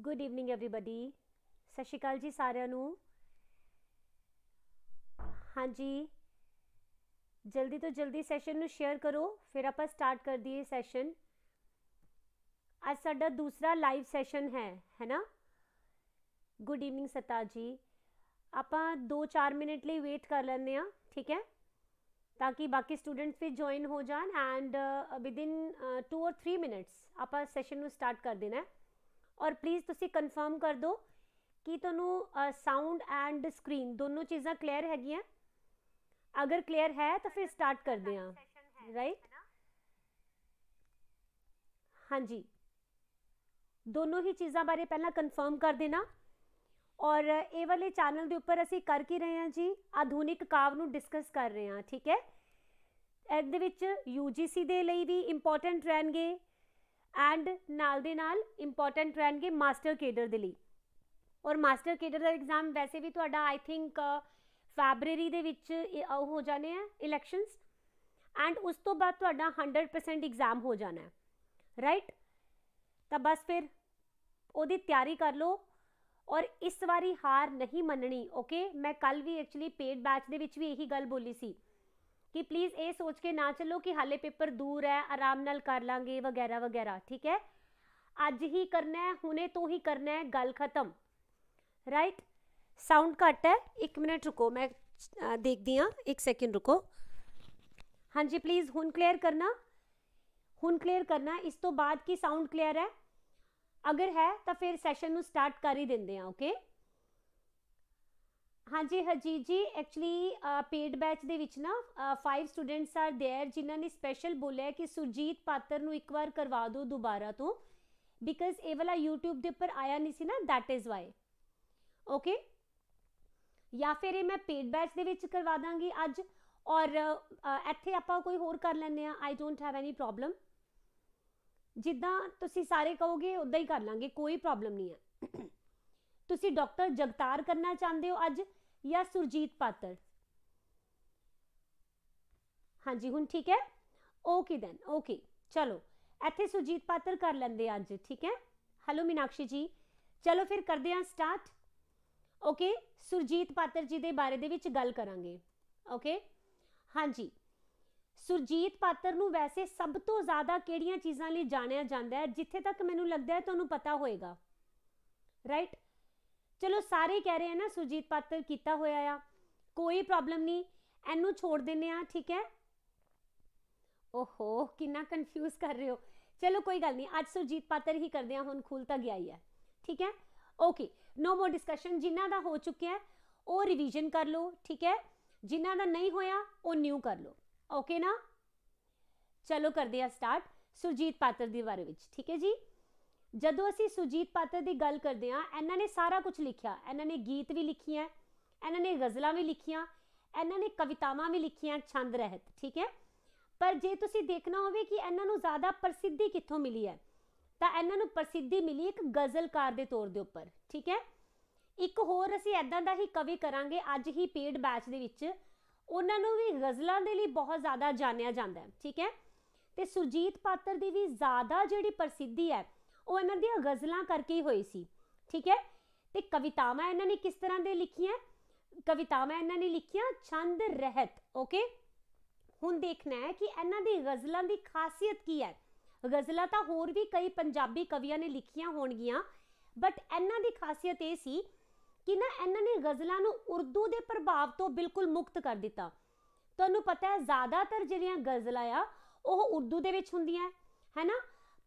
Good evening everybody ਸਤਿ ਸ਼੍ਰੀ ਅਕਾਲ ਜੀ ਸਾਰਿਆਂ ਨੂੰ ਹਾਂਜੀ ਜਲਦੀ ਤੋਂ ਜਲਦੀ ਸੈਸ਼ਨ ਨੂੰ ਸ਼ੇਅਰ ਕਰੋ ਫਿਰ ਆਪਾਂ ਸਟਾਰਟ ਕਰ ਦਈਏ ਸੈਸ਼ਨ ਅੱਜ ਸਾਡਾ ਦੂਸਰਾ ਲਾਈਵ ਸੈਸ਼ਨ ਹੈ ਹੈਨਾ ਗੁੱਡ ਈਵਨਿੰਗ ਸਤਾ ਜੀ ਆਪਾਂ 2-4 ਮਿੰਟ ਲਈ ਵੇਟ ਕਰ ਲੈਂਦੇ ਆ ਠੀਕ ਹੈ ਤਾਂ ਕਿ ਬਾਕੀ ਸਟੂਡੈਂਟਸ ਵੀ ਜੁਆਇਨ ਹੋ ਜਾਣ ਐਂਡ ਵਿਦ 2 অর 3 ਮਿੰਟਸ ਆਪਾਂ ਸੈਸ਼ਨ ਨੂੰ ਸਟਾਰਟ ਕਰ ਦੇਣਾ ਹੈ ਔਰ ਪਲੀਜ਼ ਤੁਸੀਂ ਕਨਫਰਮ ਕਰ ਦਿਓ ਕਿ ਤੁਹਾਨੂੰ ਸਾਊਂਡ ਐਂਡ ਸਕਰੀਨ ਦੋਨੋਂ ਚੀਜ਼ਾਂ ਕਲੀਅਰ ਹੈਗੀਆਂ ਅਗਰ ਕਲੀਅਰ ਹੈ ਤਾਂ ਫਿਰ ਸਟਾਰਟ ਕਰਦੇ ਹਾਂ ਰਾਈਟ ਹਾਂਜੀ ਦੋਨੋਂ ਹੀ ਚੀਜ਼ਾਂ ਬਾਰੇ ਪਹਿਲਾਂ ਕਨਫਰਮ ਕਰ ਦੇਣਾ ਔਰ ਇਹ ਵਾਲੇ ਚੈਨਲ ਦੇ ਉੱਪਰ ਅਸੀਂ ਕਰ ਕੀ ਰਹੇ ਹਾਂ ਜੀ ਆਧੁਨਿਕ ਕਾਵ ਨੂੰ ਡਿਸਕਸ ਕਰ ਰਹੇ ਹਾਂ ਠੀਕ ਹੈ ਇਹਦੇ ਵਿੱਚ ਯੂਜੀਸੀ ਦੇ ਲਈ ਵੀ ਇੰਪੋਰਟੈਂਟ ਰਹਿਣਗੇ ਐਂਡ ਨਾਲ ਦੇ ਨਾਲ ਇੰਪੋਰਟੈਂਟ ਰਹਿਣਗੇ ਮਾਸਟਰ ਕੇਡਰ ਦੇ ਲਈ ਔਰ ਮਾਸਟਰ ਕੇਡਰ ਦਾ ਐਗਜ਼ਾਮ ਵੈਸੇ ਵੀ ਤੁਹਾਡਾ ਆਈ ਥਿੰਕ ਫੈਬਰੂਰੀ ਦੇ ਵਿੱਚ ਹੋ ਜਾਣੇ ਆ ਇਲੈਕਸ਼ਨਸ ਐਂਡ ਉਸ ਤੋਂ ਬਾਅਦ ਤੁਹਾਡਾ 100% ਐਗਜ਼ਾਮ ਹੋ ਜਾਣਾ ਹੈ ਰਾਈਟ ਤਾਂ ਬਸ ਫਿਰ ਉਹਦੀ ਤਿਆਰੀ ਕਰ ਲਓ ਔਰ ਇਸ ਵਾਰੀ ਹਾਰ ਨਹੀਂ ਮੰਨਣੀ ਓਕੇ ਮੈਂ ਕੱਲ ਵੀ ਐਕਚੁਅਲੀ ਪੇਡ ਬੈਚ ਦੇ ਵਿੱਚ ਵੀ ਇਹੀ ਗੱਲ ਬੋਲੀ ਸੀ कि प्लीज़ ये सोच के ना चलो कि हाले पेपर दूर है आराम नाल कर लाँगे वगैरह वगैरह ठीक है अज ही करना है हूने तो ही करना है गल खत्म राइट साउंड घट है एक मिनट रुको मैं देखती हाँ एक सैकेंड रुको हाँ जी प्लीज़ हूँ क्लीयर करना हूँ क्लीयर करना इस तो बाद की साउंड क्लीयर है अगर है तो फिर सैशन स्टार्ट कर ही देंगे दे ओके okay? ਹਾਂਜੀ ਹਜੀ ਜੀ ਐਕਚੁਅਲੀ ਪੇਡ ਬੈਚ ਦੇ ਵਿੱਚ ਨਾ 5 ਸਟੂਡੈਂਟਸ ਆਰ देयर ਜਿਨ੍ਹਾਂ ਨੇ ਸਪੈਸ਼ਲ ਬੋਲਿਆ ਕਿ ਸੁਜੀਤ ਪਾਤਰ ਨੂੰ ਇੱਕ ਵਾਰ ਕਰਵਾ ਦਿਓ ਦੁਬਾਰਾ ਤੋਂ ਬਿਕਾਜ਼ ਇਹ ਵਾਲਾ YouTube ਦੇ ਉੱਪਰ ਆਇਆ ਨਹੀਂ ਸੀ ਨਾ ਦੈਟ ਇਜ਼ ਵਾਈ ਓਕੇ ਜਾਂ ਫਿਰ ਇਹ ਮੈਂ ਪੇਡ ਬੈਚ ਦੇ ਵਿੱਚ ਕਰਵਾ ਦਾਂਗੀ ਅੱਜ ਔਰ ਇੱਥੇ ਆਪਾਂ ਕੋਈ ਹੋਰ ਕਰ ਲੈਂਦੇ ਆ I don't have any problem ਜਿੱਦਾਂ ਤੁਸੀਂ ਸਾਰੇ ਕਹੋਗੇ ਉਦਾਂ ਹੀ ਕਰ ਲਾਂਗੇ ਕੋਈ ਪ੍ਰੋਬਲਮ ਨਹੀਂ ਹੈ ਤੁਸੀਂ ਡਾਕਟਰ ਜਗਤਾਰ ਕਰਨਾ ਚਾਹੁੰਦੇ ਹੋ ਅੱਜ ਜਾਂ ਸੁਰਜੀਤ ਪਾਤਰ ਹਾਂਜੀ ਹੁਣ ਠੀਕ ਹੈ ਓਕੇ ਦੈਨ ਓਕੇ ਚਲੋ ਇੱਥੇ ਸੁਰਜੀਤ ਪਾਤਰ ਕਰ ਲੈਂਦੇ ਅੱਜ ਠੀਕ ਹੈ ਹੈਲੋ ਮੀਨਾਕਸ਼ੀ ਜੀ ਚਲੋ ਫਿਰ ਕਰਦੇ ਹਾਂ ਸਟਾਰਟ ਓਕੇ ਸੁਰਜੀਤ ਪਾਤਰ ਜੀ ਦੇ ਬਾਰੇ ਦੇ ਵਿੱਚ ਗੱਲ ਕਰਾਂਗੇ ਓਕੇ ਹਾਂਜੀ ਸੁਰਜੀਤ ਪਾਤਰ ਨੂੰ ਵੈਸੇ ਸਭ ਤੋਂ ਜ਼ਿਆਦਾ ਕਿਹੜੀਆਂ ਚੀਜ਼ਾਂ ਲਈ ਜਾਣਿਆ ਜਾਂਦਾ ਹੈ ਜਿੱਥੇ ਤੱਕ ਮੈਨੂੰ ਲੱਗਦਾ ਹੈ ਤੁਹਾਨੂੰ ਪਤਾ ਹੋਏਗਾ ਰਾਈਟ ਚਲੋ ਸਾਰੇ ਕਹਿ ਰਹੇ ਆ ਨਾ ਸੁਜੀਤ ਪਾਤਰ ਕੀਤਾ ਹੋਇਆ ਆ ਕੋਈ ਪ੍ਰੋਬਲਮ ਨਹੀਂ ਇਹਨੂੰ ਛੋੜ ਦਿੰਨੇ ਆ ਠੀਕ ਹੈ ਓਹੋ ਕਿੰਨਾ ਕਨਫਿਊਜ਼ ਕਰ ਰਹੇ ਹੋ ਚਲੋ ਕੋਈ ਗੱਲ ਨਹੀਂ ਅੱਜ ਸੁਜੀਤ ਪਾਤਰ ਹੀ ਕਰਦੇ ਆ ਹੁਣ ਖੁੱਲ ਤਾਂ ਗਿਆ ਹੀ ਆ ਠੀਕ ਹੈ ਓਕੇ ਨੋ ਮੋਰ ਡਿਸਕਸ਼ਨ ਜਿਨ੍ਹਾਂ ਦਾ ਹੋ ਚੁੱਕਿਆ ਉਹ ਰਿਵੀਜ਼ਨ ਕਰ ਲਓ ਠੀਕ ਹੈ ਜਿਨ੍ਹਾਂ ਦਾ ਨਹੀਂ ਹੋਇਆ ਉਹ ਨਿਊ ਕਰ ਲਓ ਓਕੇ ਨਾ ਚਲੋ ਕਰਦੇ ਆ ਸਟਾਰਟ ਸੁਰਜੀਤ ਪਾਤਰ ਦੇ ਬਾਰੇ ਵਿੱਚ ਠੀਕ ਹੈ ਜੀ ਜਦੋਂ ਅਸੀਂ ਸੁਜੀਤ ਪਾਤਰ ਦੀ ਗੱਲ ਕਰਦੇ ਹਾਂ ਇਹਨਾਂ ਨੇ ਸਾਰਾ ਕੁਝ ਲਿਖਿਆ ਇਹਨਾਂ ਨੇ ਗੀਤ ਵੀ ਲਿਖੀਆਂ ਇਹਨਾਂ ਨੇ ਗਜ਼ਲਾਂ ਵੀ ਲਿਖੀਆਂ ਇਹਨਾਂ ਨੇ ਕਵਿਤਾਵਾਂ ਵੀ ਲਿਖੀਆਂ ਛੰਦ ਰਹਿਤ ਠੀਕ ਹੈ ਪਰ ਜੇ ਤੁਸੀਂ ਦੇਖਣਾ ਹੋਵੇ ਕਿ ਇਹਨਾਂ ਨੂੰ ਜ਼ਿਆਦਾ ਪ੍ਰਸਿੱਧੀ ਕਿੱਥੋਂ ਮਿਲੀ ਹੈ ਤਾਂ ਇਹਨਾਂ ਨੂੰ ਪ੍ਰਸਿੱਧੀ ਮਿਲੀ ਇੱਕ ਗਜ਼ਲਕਾਰ ਦੇ ਤੌਰ ਦੇ ਉੱਪਰ ਠੀਕ ਹੈ ਇੱਕ ਹੋਰ ਅਸੀਂ ਐਦਾਂ ਦਾ ਹੀ ਕਵੀ ਕਰਾਂਗੇ ਅੱਜ ਹੀ ਪੇਡ ਬੈਚ ਦੇ ਵਿੱਚ ਉਹਨਾਂ ਨੂੰ ਵੀ ਗਜ਼ਲਾਂ ਦੇ ਲਈ ਬਹੁਤ ਜ਼ਿਆਦਾ ਜਾਣਿਆ ਜਾਂਦਾ ਹੈ ਠੀਕ ਹੈ ਤੇ ਸੁਰਜੀਤ ਪਾਤਰ ਦੀ ਵੀ ਜ਼ਿਆਦਾ ਜਿਹੜੀ ਪ੍ਰਸਿੱਧੀ ਹੈ ਉਹ ਇਹਨਾਂ ਦੀਆਂ ਗਜ਼ਲਾਂ ਕਰਕੇ ਹੀ ਹੋਈ ਸੀ ਠੀਕ ਹੈ ਤੇ ਕਵਿਤਾਵਾਂ ਇਹਨਾਂ ਨੇ ਕਿਸ ਤਰ੍ਹਾਂ ਦੇ ਲਿਖੀਆਂ ਕਵਿਤਾਵਾਂ ਇਹਨਾਂ ਨੇ ਲਿਖੀਆਂ ਛੰਦ ਰਹਿਤ ਓਕੇ ਹੁਣ ਦੇਖਣਾ ਹੈ ਕਿ ਇਹਨਾਂ ਦੀ ਗਜ਼ਲਾਂ ਦੀ ਖਾਸੀਅਤ ਕੀ ਹੈ ਗਜ਼ਲਾਂ ਤਾਂ ਹੋਰ ਵੀ ਕਈ ਪੰਜਾਬੀ ਕਵੀਆਂ ਨੇ ਲਿਖੀਆਂ ਹੋਣਗੀਆਂ ਬਟ ਇਹਨਾਂ ਦੀ ਖਾਸੀਅਤ ਇਹ ਸੀ ਕਿ ਨਾ ਇਹਨਾਂ ਨੇ ਗਜ਼ਲਾਂ ਨੂੰ ਉਰਦੂ ਦੇ ਪ੍ਰਭਾਵ ਤੋਂ ਬਿਲਕੁਲ ਮੁਕਤ ਕਰ ਦਿੱਤਾ ਤੁਹਾਨੂੰ ਪਤਾ ਹੈ ਜ਼ਿਆਦਾਤਰ ਜਿਹੜੀਆਂ ਗਜ਼ਲਾਂ ਆ ਉਹ ਉਰਦੂ ਦੇ ਵਿੱਚ ਹੁੰਦੀਆਂ ਹੈ ਹੈਨਾ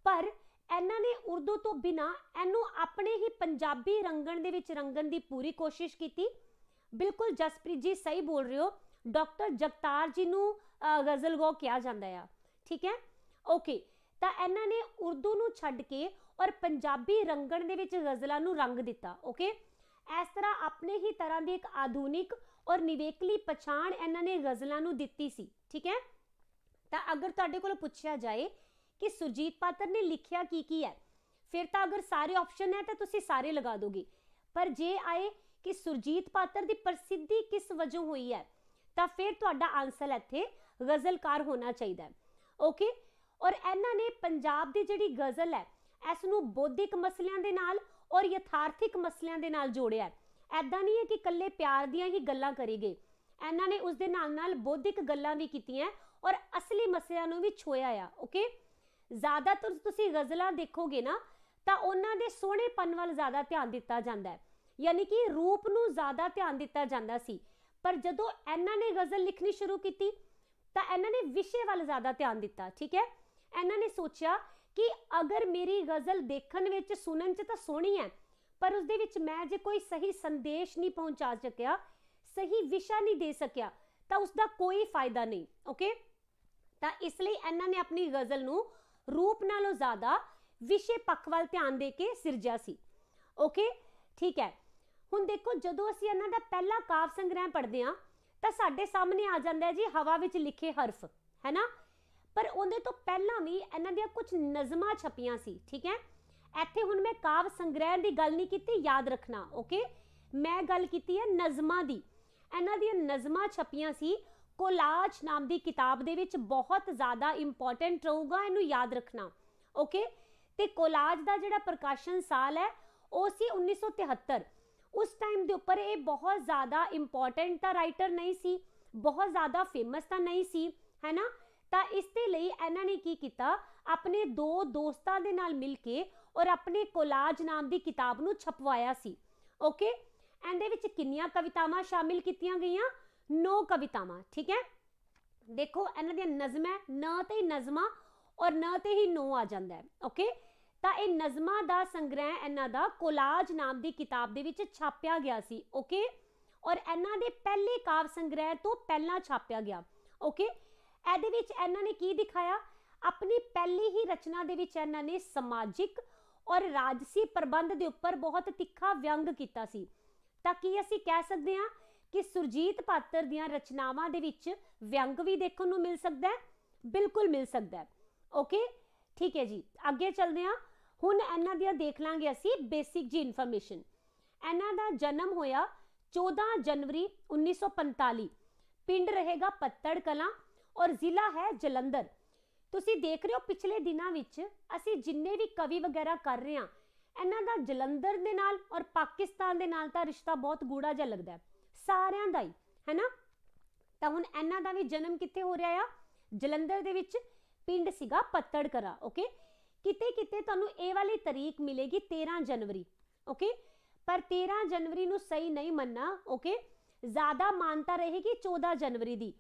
ਪਰ ਇਹਨਾਂ ਨੇ ਉਰਦੂ ਤੋਂ ਬਿਨਾ ਇਹਨੂੰ ਆਪਣੇ ਹੀ ਪੰਜਾਬੀ ਰੰਗਣ ਦੇ ਵਿੱਚ ਰੰਗਣ ਦੀ ਪੂਰੀ ਕੋਸ਼ਿਸ਼ ਕੀਤੀ ਬਿਲਕੁਲ ਜਸਪ੍ਰੀਤ ਜੀ ਸਹੀ ਬੋਲ ਰਹੇ ਹੋ ਡਾਕਟਰ ਜਗਤਾਰ ਜੀ ਨੂੰ ਗਜ਼ਲ ਗੋ ਕਿਹਾ ਜਾਂਦਾ ਆ ਠੀਕ ਹੈ ਓਕੇ ਤਾਂ ਇਹਨਾਂ ਨੇ ਉਰਦੂ ਨੂੰ ਛੱਡ ਕੇ ਔਰ ਪੰਜਾਬੀ ਰੰਗਣ ਦੇ ਵਿੱਚ ਗਜ਼ਲਾਂ ਨੂੰ ਰੰਗ ਦਿੱਤਾ ਓਕੇ ਇਸ ਤਰ੍ਹਾਂ ਆਪਣੇ ਹੀ ਤਰ੍ਹਾਂ ਦੀ ਇੱਕ ਆਧੁਨਿਕ ਔਰ ਨਿਵੇਕਲੀ ਪਛਾਣ ਇਹਨਾਂ ਨੇ ਗਜ਼ਲਾਂ ਨੂੰ ਦਿੱਤੀ ਸੀ ਠੀਕ ਹੈ ਤਾਂ ਅਗਰ ਤੁਹਾਡੇ ਕੋਲ ਪੁੱਛਿਆ ਜਾਏ ਕਿ ਸੁਰਜੀਤ ਪਾਤਰ ਨੇ ਲਿਖਿਆ ਕੀ ਕੀ ਹੈ ਫਿਰ ਤਾਂ ਅਗਰ ਸਾਰੇ ਆਪਸ਼ਨ ਹੈ ਤਾਂ ਤੁਸੀਂ ਸਾਰੇ ਲਗਾ ਦੋਗੇ ਪਰ ਜੇ ਆਏ ਕਿ ਸੁਰਜੀਤ ਪਾਤਰ ਦੀ ਪ੍ਰਸਿੱਧੀ ਕਿਸ ਵਜੋਂ ਹੋਈ ਹੈ ਤਾਂ ਫਿਰ ਤੁਹਾਡਾ ਆਨਸਰ ਇੱਥੇ ਗਜ਼ਲਕਾਰ ਹੋਣਾ ਚਾਹੀਦਾ ਹੈ ਓਕੇ ਔਰ ਇਹਨਾਂ ਨੇ ਪੰਜਾਬ ਦੀ ਜਿਹੜੀ ਗਜ਼ਲ ਹੈ ਇਸ ਨੂੰ ਬੋਧਿਕ ਮਸਲਿਆਂ ਦੇ ਨਾਲ ਔਰ ਯਥਾਰਥਿਕ ਮਸਲਿਆਂ ਦੇ ਨਾਲ ਜੋੜਿਆ ਐਦਾਂ ਨਹੀਂ ਹੈ ਕਿ ਇਕੱਲੇ ਪਿਆਰ ਦੀਆਂ ਹੀ ਗੱਲਾਂ ਕਰੀ ਇਹਨਾਂ ਨੇ ਉਸ ਦੇ ਨਾਲ ਨਾਲ ਬੋਧਿਕ ਗੱਲਾਂ ਵੀ ਕੀਤੀਆਂ ਔਰ ਅਸਲੀ ਮਸਲਿਆਂ ਨੂੰ ਵੀ ਛੋਇਆ ਆ ਓਕੇ ਜ਼ਿਆਦਾਤਰ ਤੁਸੀਂ ਗਜ਼ਲਾਂ ਦੇਖੋਗੇ ਨਾ ਤਾਂ ਉਹਨਾਂ ਦੇ ਸੋਹਣੇਪਨ ਵੱਲ ਜ਼ਿਆਦਾ ਧਿਆਨ ਦਿੱਤਾ ਜਾਂਦਾ ਹੈ ਯਾਨੀ ਕਿ ਰੂਪ ਨੂੰ ਜ਼ਿਆਦਾ ਧਿਆਨ ਦਿੱਤਾ ਜਾਂਦਾ ਸੀ ਪਰ ਜਦੋਂ ਇਹਨਾਂ ਨੇ ਗਜ਼ਲ ਲਿਖਣੀ ਸ਼ੁਰੂ ਕੀਤੀ ਤਾਂ ਇਹਨਾਂ ਨੇ ਵਿਸ਼ੇ ਵੱਲ ਜ਼ਿਆਦਾ ਧਿਆਨ ਦਿੱਤਾ ਠੀਕ ਹੈ ਇਹਨਾਂ ਨੇ ਸੋਚਿਆ ਕਿ ਅਗਰ ਮੇਰੀ ਗਜ਼ਲ ਦੇਖਣ ਵਿੱਚ ਸੁਣਨ 'ਚ ਤਾਂ ਸੋਹਣੀ ਹੈ ਪਰ ਉਸ ਦੇ ਵਿੱਚ ਮੈਂ ਜੇ ਕੋਈ ਸਹੀ ਸੰਦੇਸ਼ ਨਹੀਂ ਪਹੁੰਚਾ ਸਕਿਆ ਸਹੀ ਵਿਸ਼ਾ ਨਹੀਂ ਦੇ ਸਕਿਆ ਤਾਂ ਉਸ ਦਾ ਕੋਈ ਫਾਇਦਾ ਨਹੀਂ ਓਕੇ ਤਾਂ ਇਸ ਲਈ ਇਹਨਾਂ ਨੇ ਆਪਣੀ ਗਜ਼ਲ ਨੂੰ ਰੂਪ ਨਾਲੋਂ ਜ਼ਿਆਦਾ ਵਿਸ਼ੇ ਪੱਖ ਵੱਲ ਧਿਆਨ ਦੇ ਕੇ ਸਿਰਜਿਆ ਸੀ ਓਕੇ ਠੀਕ ਹੈ ਹੁਣ ਦੇਖੋ ਜਦੋਂ ਅਸੀਂ ਇਹਨਾਂ ਦਾ ਪਹਿਲਾ ਕਾਵ ਸੰਗ੍ਰਹਿ ਪੜ੍ਹਦੇ ਆ ਤਾਂ ਸਾਡੇ ਸਾਹਮਣੇ ਆ ਜਾਂਦਾ ਹੈ ਜੀ ਹਵਾ ਵਿੱਚ ਲਿਖੇ ਹਰਫ ਹੈਨਾ ਪਰ ਉਹਦੇ ਤੋਂ ਪਹਿਲਾਂ ਵੀ ਇਹਨਾਂ ਦੀਆਂ ਕੁਝ ਨਜ਼ਮਾਂ ਛਪੀਆਂ ਸੀ ਠੀਕ ਹੈ ਇੱਥੇ ਹੁਣ ਮੈਂ ਕਾਵ ਸੰਗ੍ਰਹਿ ਦੀ ਗੱਲ ਨਹੀਂ ਕੀਤੀ ਯਾਦ ਰੱਖਣਾ ਓਕੇ ਮੈਂ ਗੱਲ ਕੀਤੀ ਹੈ ਨਜ਼ਮਾਂ ਦੀ ਇਹਨਾਂ ਦੀਆਂ ਨਜ਼ਮਾਂ ਛਪੀਆਂ ਸੀ ਕੋਲਾਜ ਨਾਮ ਦੀ ਕਿਤਾਬ ਦੇ ਵਿੱਚ ਬਹੁਤ ਜ਼ਿਆਦਾ ਇੰਪੋਰਟੈਂਟ ਰਹੂਗਾ ਇਹਨੂੰ ਯਾਦ ਰੱਖਣਾ ਓਕੇ ਤੇ ਕੋਲਾਜ ਦਾ ਜਿਹੜਾ ਪ੍ਰਕਾਸ਼ਨ ਸਾਲ ਹੈ ਉਹ ਸੀ 1973 ਉਸ ਟਾਈਮ ਦੇ ਉੱਪਰ ਇਹ ਬਹੁਤ ਜ਼ਿਆਦਾ ਇੰਪੋਰਟੈਂਟ ਤਾਂ ਰਾਈਟਰ ਨਹੀਂ ਸੀ ਬਹੁਤ ਜ਼ਿਆਦਾ ਫੇਮਸ ਤਾਂ ਨਹੀਂ ਸੀ ਹੈਨਾ ਤਾਂ ਇਸ ਦੇ ਲਈ ਇਹਨਾਂ ਨੇ ਕੀ ਕੀਤਾ ਆਪਣੇ ਦੋ ਦੋਸਤਾਂ ਦੇ ਨਾਲ ਮਿਲ ਕੇ ਔਰ ਆਪਣੇ ਕੋਲਾਜ ਨਾਮ ਦੀ ਕਿਤਾਬ ਨੂੰ ਛਪਵਾਇਆ ਸੀ ਓਕੇ ਐਂਡ ਦੇ ਵਿੱਚ ਕਿੰਨੀਆਂ ਕਵਿਤਾਵਾਂ ਸ਼ਾਮਿਲ ਕੀਤੀਆਂ ਗਈਆਂ ਨੋ ਕਵਿਤਾਵਾਂ ਠੀਕ ਹੈ ਦੇਖੋ ਇਹਨਾਂ ਦੀਆਂ ਨਜ਼ਮਾਂ ਨ ਤੇ ਨਜ਼ਮਾਂ ਔਰ ਨ ਤੇ ਹੀ ਨੋ ਆ ਜਾਂਦਾ ਹੈ ਓਕੇ ਤਾਂ ਇਹ ਨਜ਼ਮਾਂ ਦਾ ਸੰਗ੍ਰਹਿ ਇਹਨਾਂ ਦਾ ਕੋਲਾਜ ਨਾਮ ਦੀ ਕਿਤਾਬ ਦੇ ਵਿੱਚ ਛਾਪਿਆ ਗਿਆ ਸੀ ਓਕੇ ਔਰ ਇਹਨਾਂ ਦੇ ਪਹਿਲੇ ਕਾਵ ਸੰਗ੍ਰਹਿ ਤੋਂ ਪਹਿਲਾਂ ਛਾਪਿਆ ਗਿਆ ਓਕੇ ਇਹਦੇ ਵਿੱਚ ਇਹਨਾਂ ਨੇ ਕੀ ਦਿਖਾਇਆ ਆਪਣੀ ਪਹਿਲੀ ਹੀ ਰਚਨਾ ਦੇ ਵਿੱਚ ਇਹਨਾਂ ਨੇ ਸਮਾਜਿਕ ਔਰ ਰਾਜਸੀ ਪ੍ਰਬੰਧ ਦੇ ਉੱਪਰ ਬਹੁਤ ਤਿੱਖਾ ਵਿਅੰਗ ਕੀਤਾ ਸੀ ਤਾਂ ਕੀ ਅਸੀਂ ਕਹਿ ਸਕਦੇ ਹਾਂ ਕਿ ਸੁਰਜੀਤ ਪਾਤਰ ਦੀਆਂ ਰਚਨਾਵਾਂ ਦੇ ਵਿੱਚ ਵਿਅੰਗ ਵੀ ਦੇਖਣ ਨੂੰ ਮਿਲ ਸਕਦਾ ਹੈ ਬਿਲਕੁਲ ਮਿਲ ਸਕਦਾ ਹੈ ਓਕੇ ਠੀਕ ਹੈ ਜੀ ਅੱਗੇ ਚੱਲਦੇ ਹਾਂ ਹੁਣ ਇਹਨਾਂ ਦੀਆਂ ਦੇਖ ਲਾਂਗੇ ਅਸੀਂ ਬੇਸਿਕ ਜੀ ਇਨਫੋਰਮੇਸ਼ਨ ਇਹਨਾਂ ਦਾ ਜਨਮ ਹੋਇਆ 14 ਜਨਵਰੀ 1945 ਪਿੰਡ ਰਹੇਗਾ ਪੱਤੜ ਕਲਾ ਔਰ ਜ਼ਿਲ੍ਹਾ ਹੈ ਜਲੰਧਰ ਤੁਸੀਂ ਦੇਖ ਰਹੇ ਹੋ ਪਿਛਲੇ ਦਿਨਾਂ ਵਿੱਚ ਅਸੀਂ ਜਿੰਨੇ ਵੀ ਕਵੀ ਵਗੈਰਾ ਕਰ ਰਹੇ ਹਾਂ ਇਹਨਾਂ ਦਾ ਜਲੰਧਰ ਦੇ ਨਾਲ ਔਰ ਪਾਕਿਸਤਾਨ ਦੇ ਨਾਲ ਤਾਂ ਰਿਸ਼ਤਾ ਬਹੁਤ ਗੂੜਾ ਜਿਹਾ ਲੱਗਦਾ ਹੈ ਸਾਰਿਆਂ ਦਾ ਹੀ ਹੈਨਾ ਤਾਂ ਹੁਣ ਇਹਨਾਂ ਦਾ ਵੀ ਜਨਮ ਕਿੱਥੇ ਹੋ ਰਿਹਾ ਆ ਜਲੰਧਰ ਦੇ ਵਿੱਚ ਪਿੰਡ ਸੀਗਾ ਪੱਤੜਕਰਾ ਓਕੇ ਕਿਤੇ ਕਿਤੇ ਤੁਹਾਨੂੰ ਇਹ ਵਾਲੀ ਤਾਰੀਖ ਮਿਲੇਗੀ 13 ਜਨਵਰੀ ਓਕੇ ਪਰ 13 ਜਨਵਰੀ ਨੂੰ ਸਹੀ ਨਹੀਂ ਮੰਨਣਾ ਓਕੇ ਜ਼ਿਆਦਾ ਮੰਨਤਾ ਰਹੇਗੀ 14 ਜਨਵਰੀ ਦੀ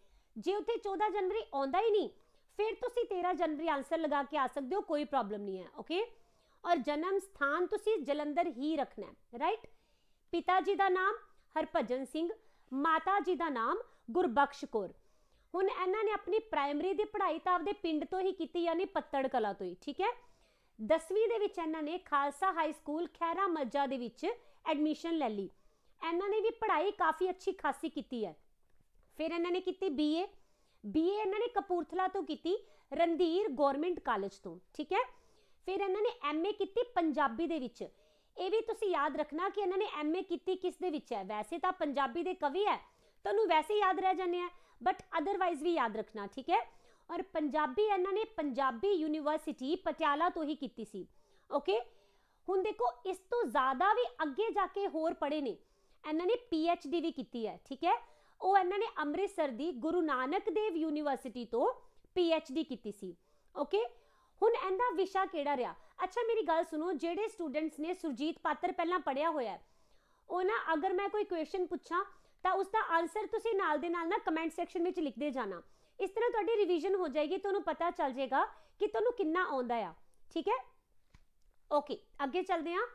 ਜੇ ਉੱਥੇ 14 ਜਨਵਰੀ ਆਉਂਦਾ ਹੀ ਨਹੀਂ ਫਿਰ ਤੁਸੀਂ 13 ਜਨਵਰੀ ਆਨਸਰ ਲਗਾ ਕੇ ਆ ਸਕਦੇ ਹੋ ਕੋਈ ਪ੍ਰੋਬਲਮ ਨਹੀਂ ਹੈ ਓਕੇ ਔਰ ਜਨਮ ਸਥਾਨ ਤੁਸੀਂ ਜਲੰਧਰ ਹੀ ਰੱਖਣਾ ਹੈ ਰਾਈਟ ਪਿਤਾ ਜੀ ਦਾ ਨਾਮ ਹਰਭਜਨ ਸਿੰਘ ਮਾਤਾ ਜੀ ਦਾ ਨਾਮ ਗੁਰਬਖਸ਼ ਕੌਰ ਹੁਣ ਇਹਨਾਂ ਨੇ ਆਪਣੀ ਪ੍ਰਾਇਮਰੀ ਦੀ ਪੜ੍ਹਾਈ ਤਾਂ ਆਪਦੇ ਪਿੰਡ ਤੋਂ ਹੀ ਕੀਤੀ ਯਾਨੀ ਪੱਤੜ ਕਲਾ ਤੋਂ ਹੀ ਠੀਕ ਹੈ 10ਵੀਂ ਦੇ ਵਿੱਚ ਇਹਨਾਂ ਨੇ ਖਾਲਸਾ ਹਾਈ ਸਕੂਲ ਖੈਰਾ ਮੱਜਾ ਦੇ ਵਿੱਚ ਐਡਮਿਸ਼ਨ ਲੈ ਲਈ ਇਹਨਾਂ ਨੇ ਵੀ ਪੜ੍ਹਾਈ ਕਾਫੀ ਅੱਛੀ ਖਾਸੀ ਕੀਤੀ ਹੈ ਫਿਰ ਇਹਨਾਂ ਨੇ ਕੀਤੀ ਬੀਏ ਬੀਏ ਇਹਨਾਂ ਨੇ ਕਪੂਰਥਲਾ ਤੋਂ ਕੀਤੀ ਰੰਧੀਰ ਗਵਰਨਮੈਂਟ ਕਾਲਜ ਤੋਂ ਠੀਕ ਹੈ ਫਿਰ ਇਹਨਾਂ ਨੇ ਐਮਏ ਕੀਤੀ ਪੰਜਾਬੀ ਦੇ ਵਿੱਚ ਇਹ ਵੀ ਤੁਸੀਂ ਯਾਦ ਰੱਖਣਾ ਕਿ ਇਹਨਾਂ ਨੇ ਐਮਏ ਕੀਤੀ ਕਿਸ ਦੇ ਵਿੱਚ ਹੈ ਵੈਸੇ ਤਾਂ ਪੰਜਾਬੀ ਦੇ ਕਵੀ ਹੈ ਤੁਹਾਨੂੰ ਵੈਸੇ ਯਾਦ ਰਹਿ ਜਾਂਦੇ ਆ ਬਟ ਅਦਰਵਾਈਜ਼ ਵੀ ਯਾਦ ਰੱਖਣਾ ਠੀਕ ਹੈ ਔਰ ਪੰਜਾਬੀ ਇਹਨਾਂ ਨੇ ਪੰਜਾਬੀ ਯੂਨੀਵਰਸਿਟੀ ਪਟਿਆਲਾ ਤੋਂ ਹੀ ਕੀਤੀ ਸੀ ਓਕੇ ਹੁਣ ਦੇਖੋ ਇਸ ਤੋਂ ਜ਼ਿਆਦਾ ਵੀ ਅੱਗੇ ਜਾ ਕੇ ਹੋਰ ਪੜੇ ਨੇ ਇਹਨਾਂ ਨੇ ਪੀ ਐਚ ਡੀ ਵੀ ਕੀਤੀ ਹੈ ਠੀਕ ਹੈ ਉਹ ਇਹਨਾਂ ਨੇ ਅੰਮ੍ਰਿਤਸਰ ਦੀ ਗੁਰੂ ਨਾਨਕ ਦੇਵ ਯੂਨੀਵਰਸਿਟੀ ਤੋਂ ਪੀ ਐਚ ਡੀ ਕੀਤੀ ਸੀ ਓਕੇ ਹੁਣ ਇਹਦਾ ਵਿਸ਼ਾ ਕਿਹੜਾ ਰਿਹਾ ਅੱਛਾ ਮੇਰੀ ਗੱਲ ਸੁਣੋ ਜਿਹੜੇ ਸਟੂਡੈਂਟਸ ਨੇ ਸੁਰਜੀਤ ਪਾਤਰ ਪਹਿਲਾਂ ਪੜਿਆ ਹੋਇਆ ਨਾ ਅਗਰ ਮੈਂ ਕੋਈ ਕੁਐਸਚਨ ਪੁੱਛਾਂ ਤਾਂ ਉਸ ਦਾ ਆਨਸਰ ਤੁਸੀਂ ਨਾਲ ਦੇ ਨਾਲ ਨਾ ਕਮੈਂਟ ਸੈਕਸ਼ਨ ਵਿੱਚ ਲਿਖਦੇ ਜਾਣਾ ਇਸ ਤਰ੍ਹਾਂ ਤੁਹਾਡੀ ਰਿਵੀਜ਼ਨ ਹੋ ਜਾਏਗੀ ਤੁਹਾਨੂੰ ਪਤਾ ਚੱਲ ਜਾਏਗਾ ਕਿ ਤੁਹਾਨੂੰ ਕਿੰਨਾ ਆਉਂਦਾ ਆ ਠੀਕ ਹੈ ਓਕੇ ਅੱਗੇ ਚੱਲਦੇ ਆ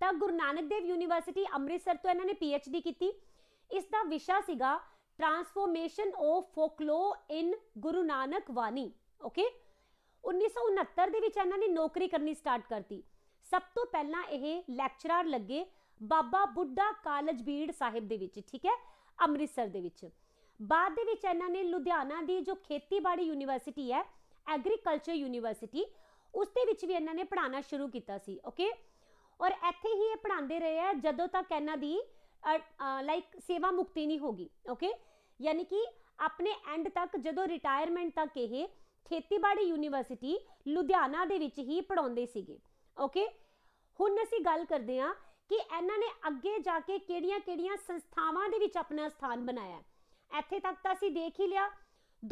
ਤਾਂ ਗੁਰੂ ਨਾਨਕ ਦੇਵ ਯੂਨੀਵਰਸਿਟੀ ਅੰਮ੍ਰਿਤਸਰ ਤੋਂ ਇਹਨਾਂ ਨੇ ਪੀਐਚਡੀ ਕੀਤੀ ਇਸ ਦਾ ਵਿਸ਼ਾ ਸੀਗਾ transformation of folklore in Guru Nanak ਵਾਣੀ ਓਕੇ 1969 ਦੇ ਵਿੱਚ ਇਹਨਾਂ ਨੇ ਨੌਕਰੀ ਕਰਨੀ ਸਟਾਰਟ ਕਰਤੀ ਸਭ ਤੋਂ ਪਹਿਲਾਂ ਇਹ ਲੈਕਚਰਰ ਲੱਗੇ ਬਾਬਾ ਬੁੱਢਾ ਕਾਲਜ ਬੀੜ ਸਾਹਿਬ ਦੇ ਵਿੱਚ ਠੀਕ ਹੈ ਅੰਮ੍ਰਿਤਸਰ ਦੇ ਵਿੱਚ ਬਾਅਦ ਦੇ ਵਿੱਚ ਇਹਨਾਂ ਨੇ ਲੁਧਿਆਣਾ ਦੀ ਜੋ ਖੇਤੀਬਾੜੀ ਯੂਨੀਵਰਸਿਟੀ ਹੈ ਐਗਰੀਕਲਚਰ ਯੂਨੀਵਰਸਿਟੀ ਉਸ ਦੇ ਵਿੱਚ ਵੀ ਇਹਨਾਂ ਨੇ ਪੜਾਉਣਾ ਸ਼ੁਰੂ ਕੀਤਾ ਸੀ ਓਕੇ ਔਰ ਇੱਥੇ ਹੀ ਇਹ ਪੜਾਉਂਦੇ ਰਹੇ ਆ ਜਦੋਂ ਤੱਕ ਇਹਨਾਂ ਦੀ ਲਾਈਕ ਸੇਵਾ ਮੁਕਤੀ ਨਹੀਂ ਹੋਗੀ ਓਕੇ ਯਾਨੀ ਕਿ ਆਪਣੇ ਐਂਡ ਤੱਕ ਜਦੋਂ ਰਿਟਾਇਰਮੈਂਟ ਤੱਕ ਇਹ ਖੇਤੀਬਾੜੀ ਯੂਨੀਵਰਸਿਟੀ ਲੁਧਿਆਣਾ ਦੇ ਵਿੱਚ ਹੀ ਪੜਾਉਂਦੇ ਸੀਗੇ ਓਕੇ ਹੁਣ ਅਸੀਂ ਗੱਲ ਕਰਦੇ ਹਾਂ ਕਿ ਇਹਨਾਂ ਨੇ ਅੱਗੇ ਜਾ ਕੇ ਕਿਹੜੀਆਂ-ਕਿਹੜੀਆਂ ਸੰਸਥਾਵਾਂ ਦੇ ਵਿੱਚ ਆਪਣਾ ਸਥਾਨ ਬਣਾਇਆ ਇੱਥੇ ਤੱਕ ਤਾਂ ਅਸੀਂ ਦੇਖ ਹੀ ਲਿਆ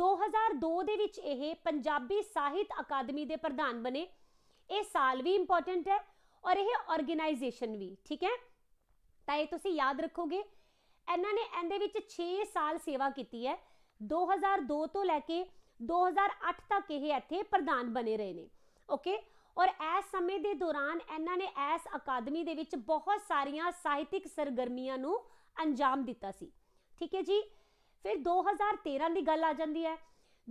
2002 ਦੇ ਵਿੱਚ ਇਹ ਪੰਜਾਬੀ ਸਾਹਿਤ ਅਕਾਦਮੀ ਦੇ ਪ੍ਰਧਾਨ ਬਣੇ ਇਹ ਸਾਲ ਵੀ ਇੰਪੋਰਟੈਂਟ ਹੈ ਔਰ ਇਹ ਆਰਗੇਨਾਈਜੇਸ਼ਨ ਵੀ ਠੀਕ ਹੈ ਤਾਂ ਇਹ ਤੁਸੀਂ ਯਾਦ ਰੱਖੋਗੇ ਇਹਨਾਂ ਨੇ ਇਹਦੇ ਵਿੱਚ 6 ਸਾਲ ਸੇਵਾ ਕੀਤੀ ਹੈ 2002 ਤੋਂ ਲੈ ਕੇ 2008 ਤੱਕ ਇਹ ਇੱਥੇ ਪ੍ਰਧਾਨ ਬਣੇ ਰਹੇ ਨੇ ਓਕੇ ਔਰ ਇਸ ਸਮੇਂ ਦੇ ਦੌਰਾਨ ਇਹਨਾਂ ਨੇ ਇਸ ਅਕਾਦਮੀ ਦੇ ਵਿੱਚ ਬਹੁਤ ਸਾਰੀਆਂ ਸਾਹਿਤਿਕ ਸਰਗਰਮੀਆਂ ਨੂੰ ਅੰਜਾਮ ਦਿੱਤਾ ਸੀ ਠੀਕ ਹੈ ਜੀ ਫਿਰ 2013 ਦੀ ਗੱਲ ਆ ਜਾਂਦੀ ਹੈ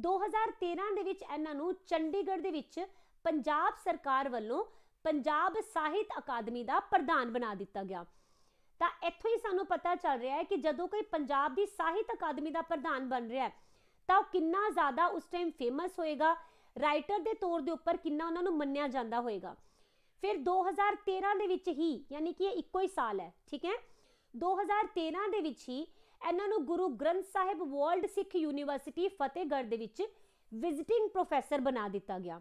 2013 ਦੇ ਵਿੱਚ ਇਹਨਾਂ ਨੂੰ ਚੰਡੀਗੜ੍ਹ ਦੇ ਵਿੱਚ ਪੰਜਾਬ ਸਰਕਾਰ ਵੱਲੋਂ ਪੰਜਾਬ ਸਾਹਿਤ ਅਕਾਦਮੀ ਦਾ ਪ੍ਰਧਾਨ ਬਣਾ ਦਿੱਤਾ ਗਿਆ ਤਾਂ ਇੱਥੋਂ ਹੀ ਸਾਨੂੰ ਪਤਾ ਚੱਲ ਰਿਹਾ ਹੈ ਕਿ ਜਦੋਂ ਕੋਈ ਪੰਜਾਬ ਦੀ ਸਾਹਿਤ ਅਕਾਦਮੀ ਦਾ ਪ੍ਰਧਾਨ ਬਣ ਰਿਹਾ ਹੈ ਤਾਂ ਉਹ ਕਿੰਨਾ ਜ਼ਿਆਦਾ ਉਸ ਟਾਈਮ ਫੇਮਸ ਹੋਏਗਾ ਰਾਈਟਰ ਦੇ ਤੌਰ ਦੇ ਉੱਪਰ ਕਿੰਨਾ ਉਹਨਾਂ ਨੂੰ ਮੰਨਿਆ ਜਾਂਦਾ ਹੋਏਗਾ ਫਿਰ 2013 ਦੇ ਵਿੱਚ ਹੀ ਯਾਨੀ ਕਿ ਇਹ ਇੱਕੋ ਹੀ ਸਾਲ ਹੈ ਠੀਕ ਹੈ 2013 ਦੇ ਵਿੱਚ ਹੀ ਇਹਨਾਂ ਨੂੰ ਗੁਰੂ ਗ੍ਰੰਥ ਸਾਹਿਬ ਵਰਲਡ ਸਿੱਖ ਯੂਨੀਵਰਸਿਟੀ ਫਤਿਹਗੜ੍ਹ ਦੇ ਵਿੱਚ ਵਿਜ਼ਿਟਿੰਗ ਪ੍ਰੋਫੈਸਰ ਬਣਾ ਦਿੱਤਾ ਗਿਆ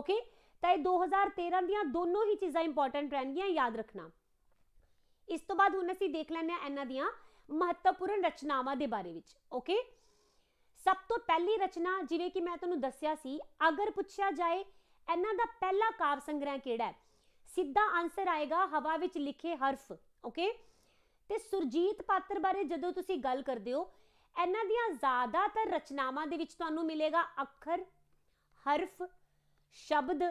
ਓਕੇ ਤਾਂ ਇਹ 2013 ਦੀਆਂ ਦੋਨੋਂ ਹੀ ਚੀਜ਼ਾਂ ਇੰਪੋਰਟੈਂਟ ਰਹਿਣਗੀਆਂ ਯਾਦ ਰੱਖਣਾ ਇਸ ਤੋਂ ਬਾਅਦ ਹੁਣ ਅਸੀਂ ਦੇਖ ਲੈਂਦੇ ਆ ਇਹਨਾਂ ਦੀਆਂ ਮਹੱਤਵਪੂਰਨ ਰਚਨਾਵਾਂ ਦੇ ਬਾਰੇ ਵਿੱਚ ਓਕੇ ਸਭ ਤੋਂ ਪਹਿਲੀ ਰਚਨਾ ਜਿਵੇਂ ਕਿ ਮੈਂ ਤੁਹਾਨੂੰ ਦੱਸਿਆ ਸੀ ਅਗਰ ਪੁੱਛਿਆ ਜਾਏ ਇਹਨਾਂ ਦਾ ਪਹਿਲਾ ਕਾਵ ਸੰਗ੍ਰਹਿ ਕਿਹੜਾ ਹੈ ਸਿੱਧਾ ਆਨਸਰ ਆਏਗਾ ਹਵਾ ਵਿੱਚ ਲਿਖੇ ਹਰਫ ਓਕੇ ਤੇ ਸੁਰਜੀਤ ਪਾਤਰ ਬਾਰੇ ਜਦੋਂ ਤੁਸੀਂ ਗੱਲ ਕਰਦੇ ਹੋ ਇਹਨਾਂ ਦੀਆਂ ਜ਼ਿਆਦਾਤਰ ਰਚਨਾਵਾਂ ਦੇ ਵਿੱਚ ਤੁਹਾਨੂੰ ਮਿਲੇਗਾ ਅੱਖਰ ਹਰਫ ਸ਼ਬਦ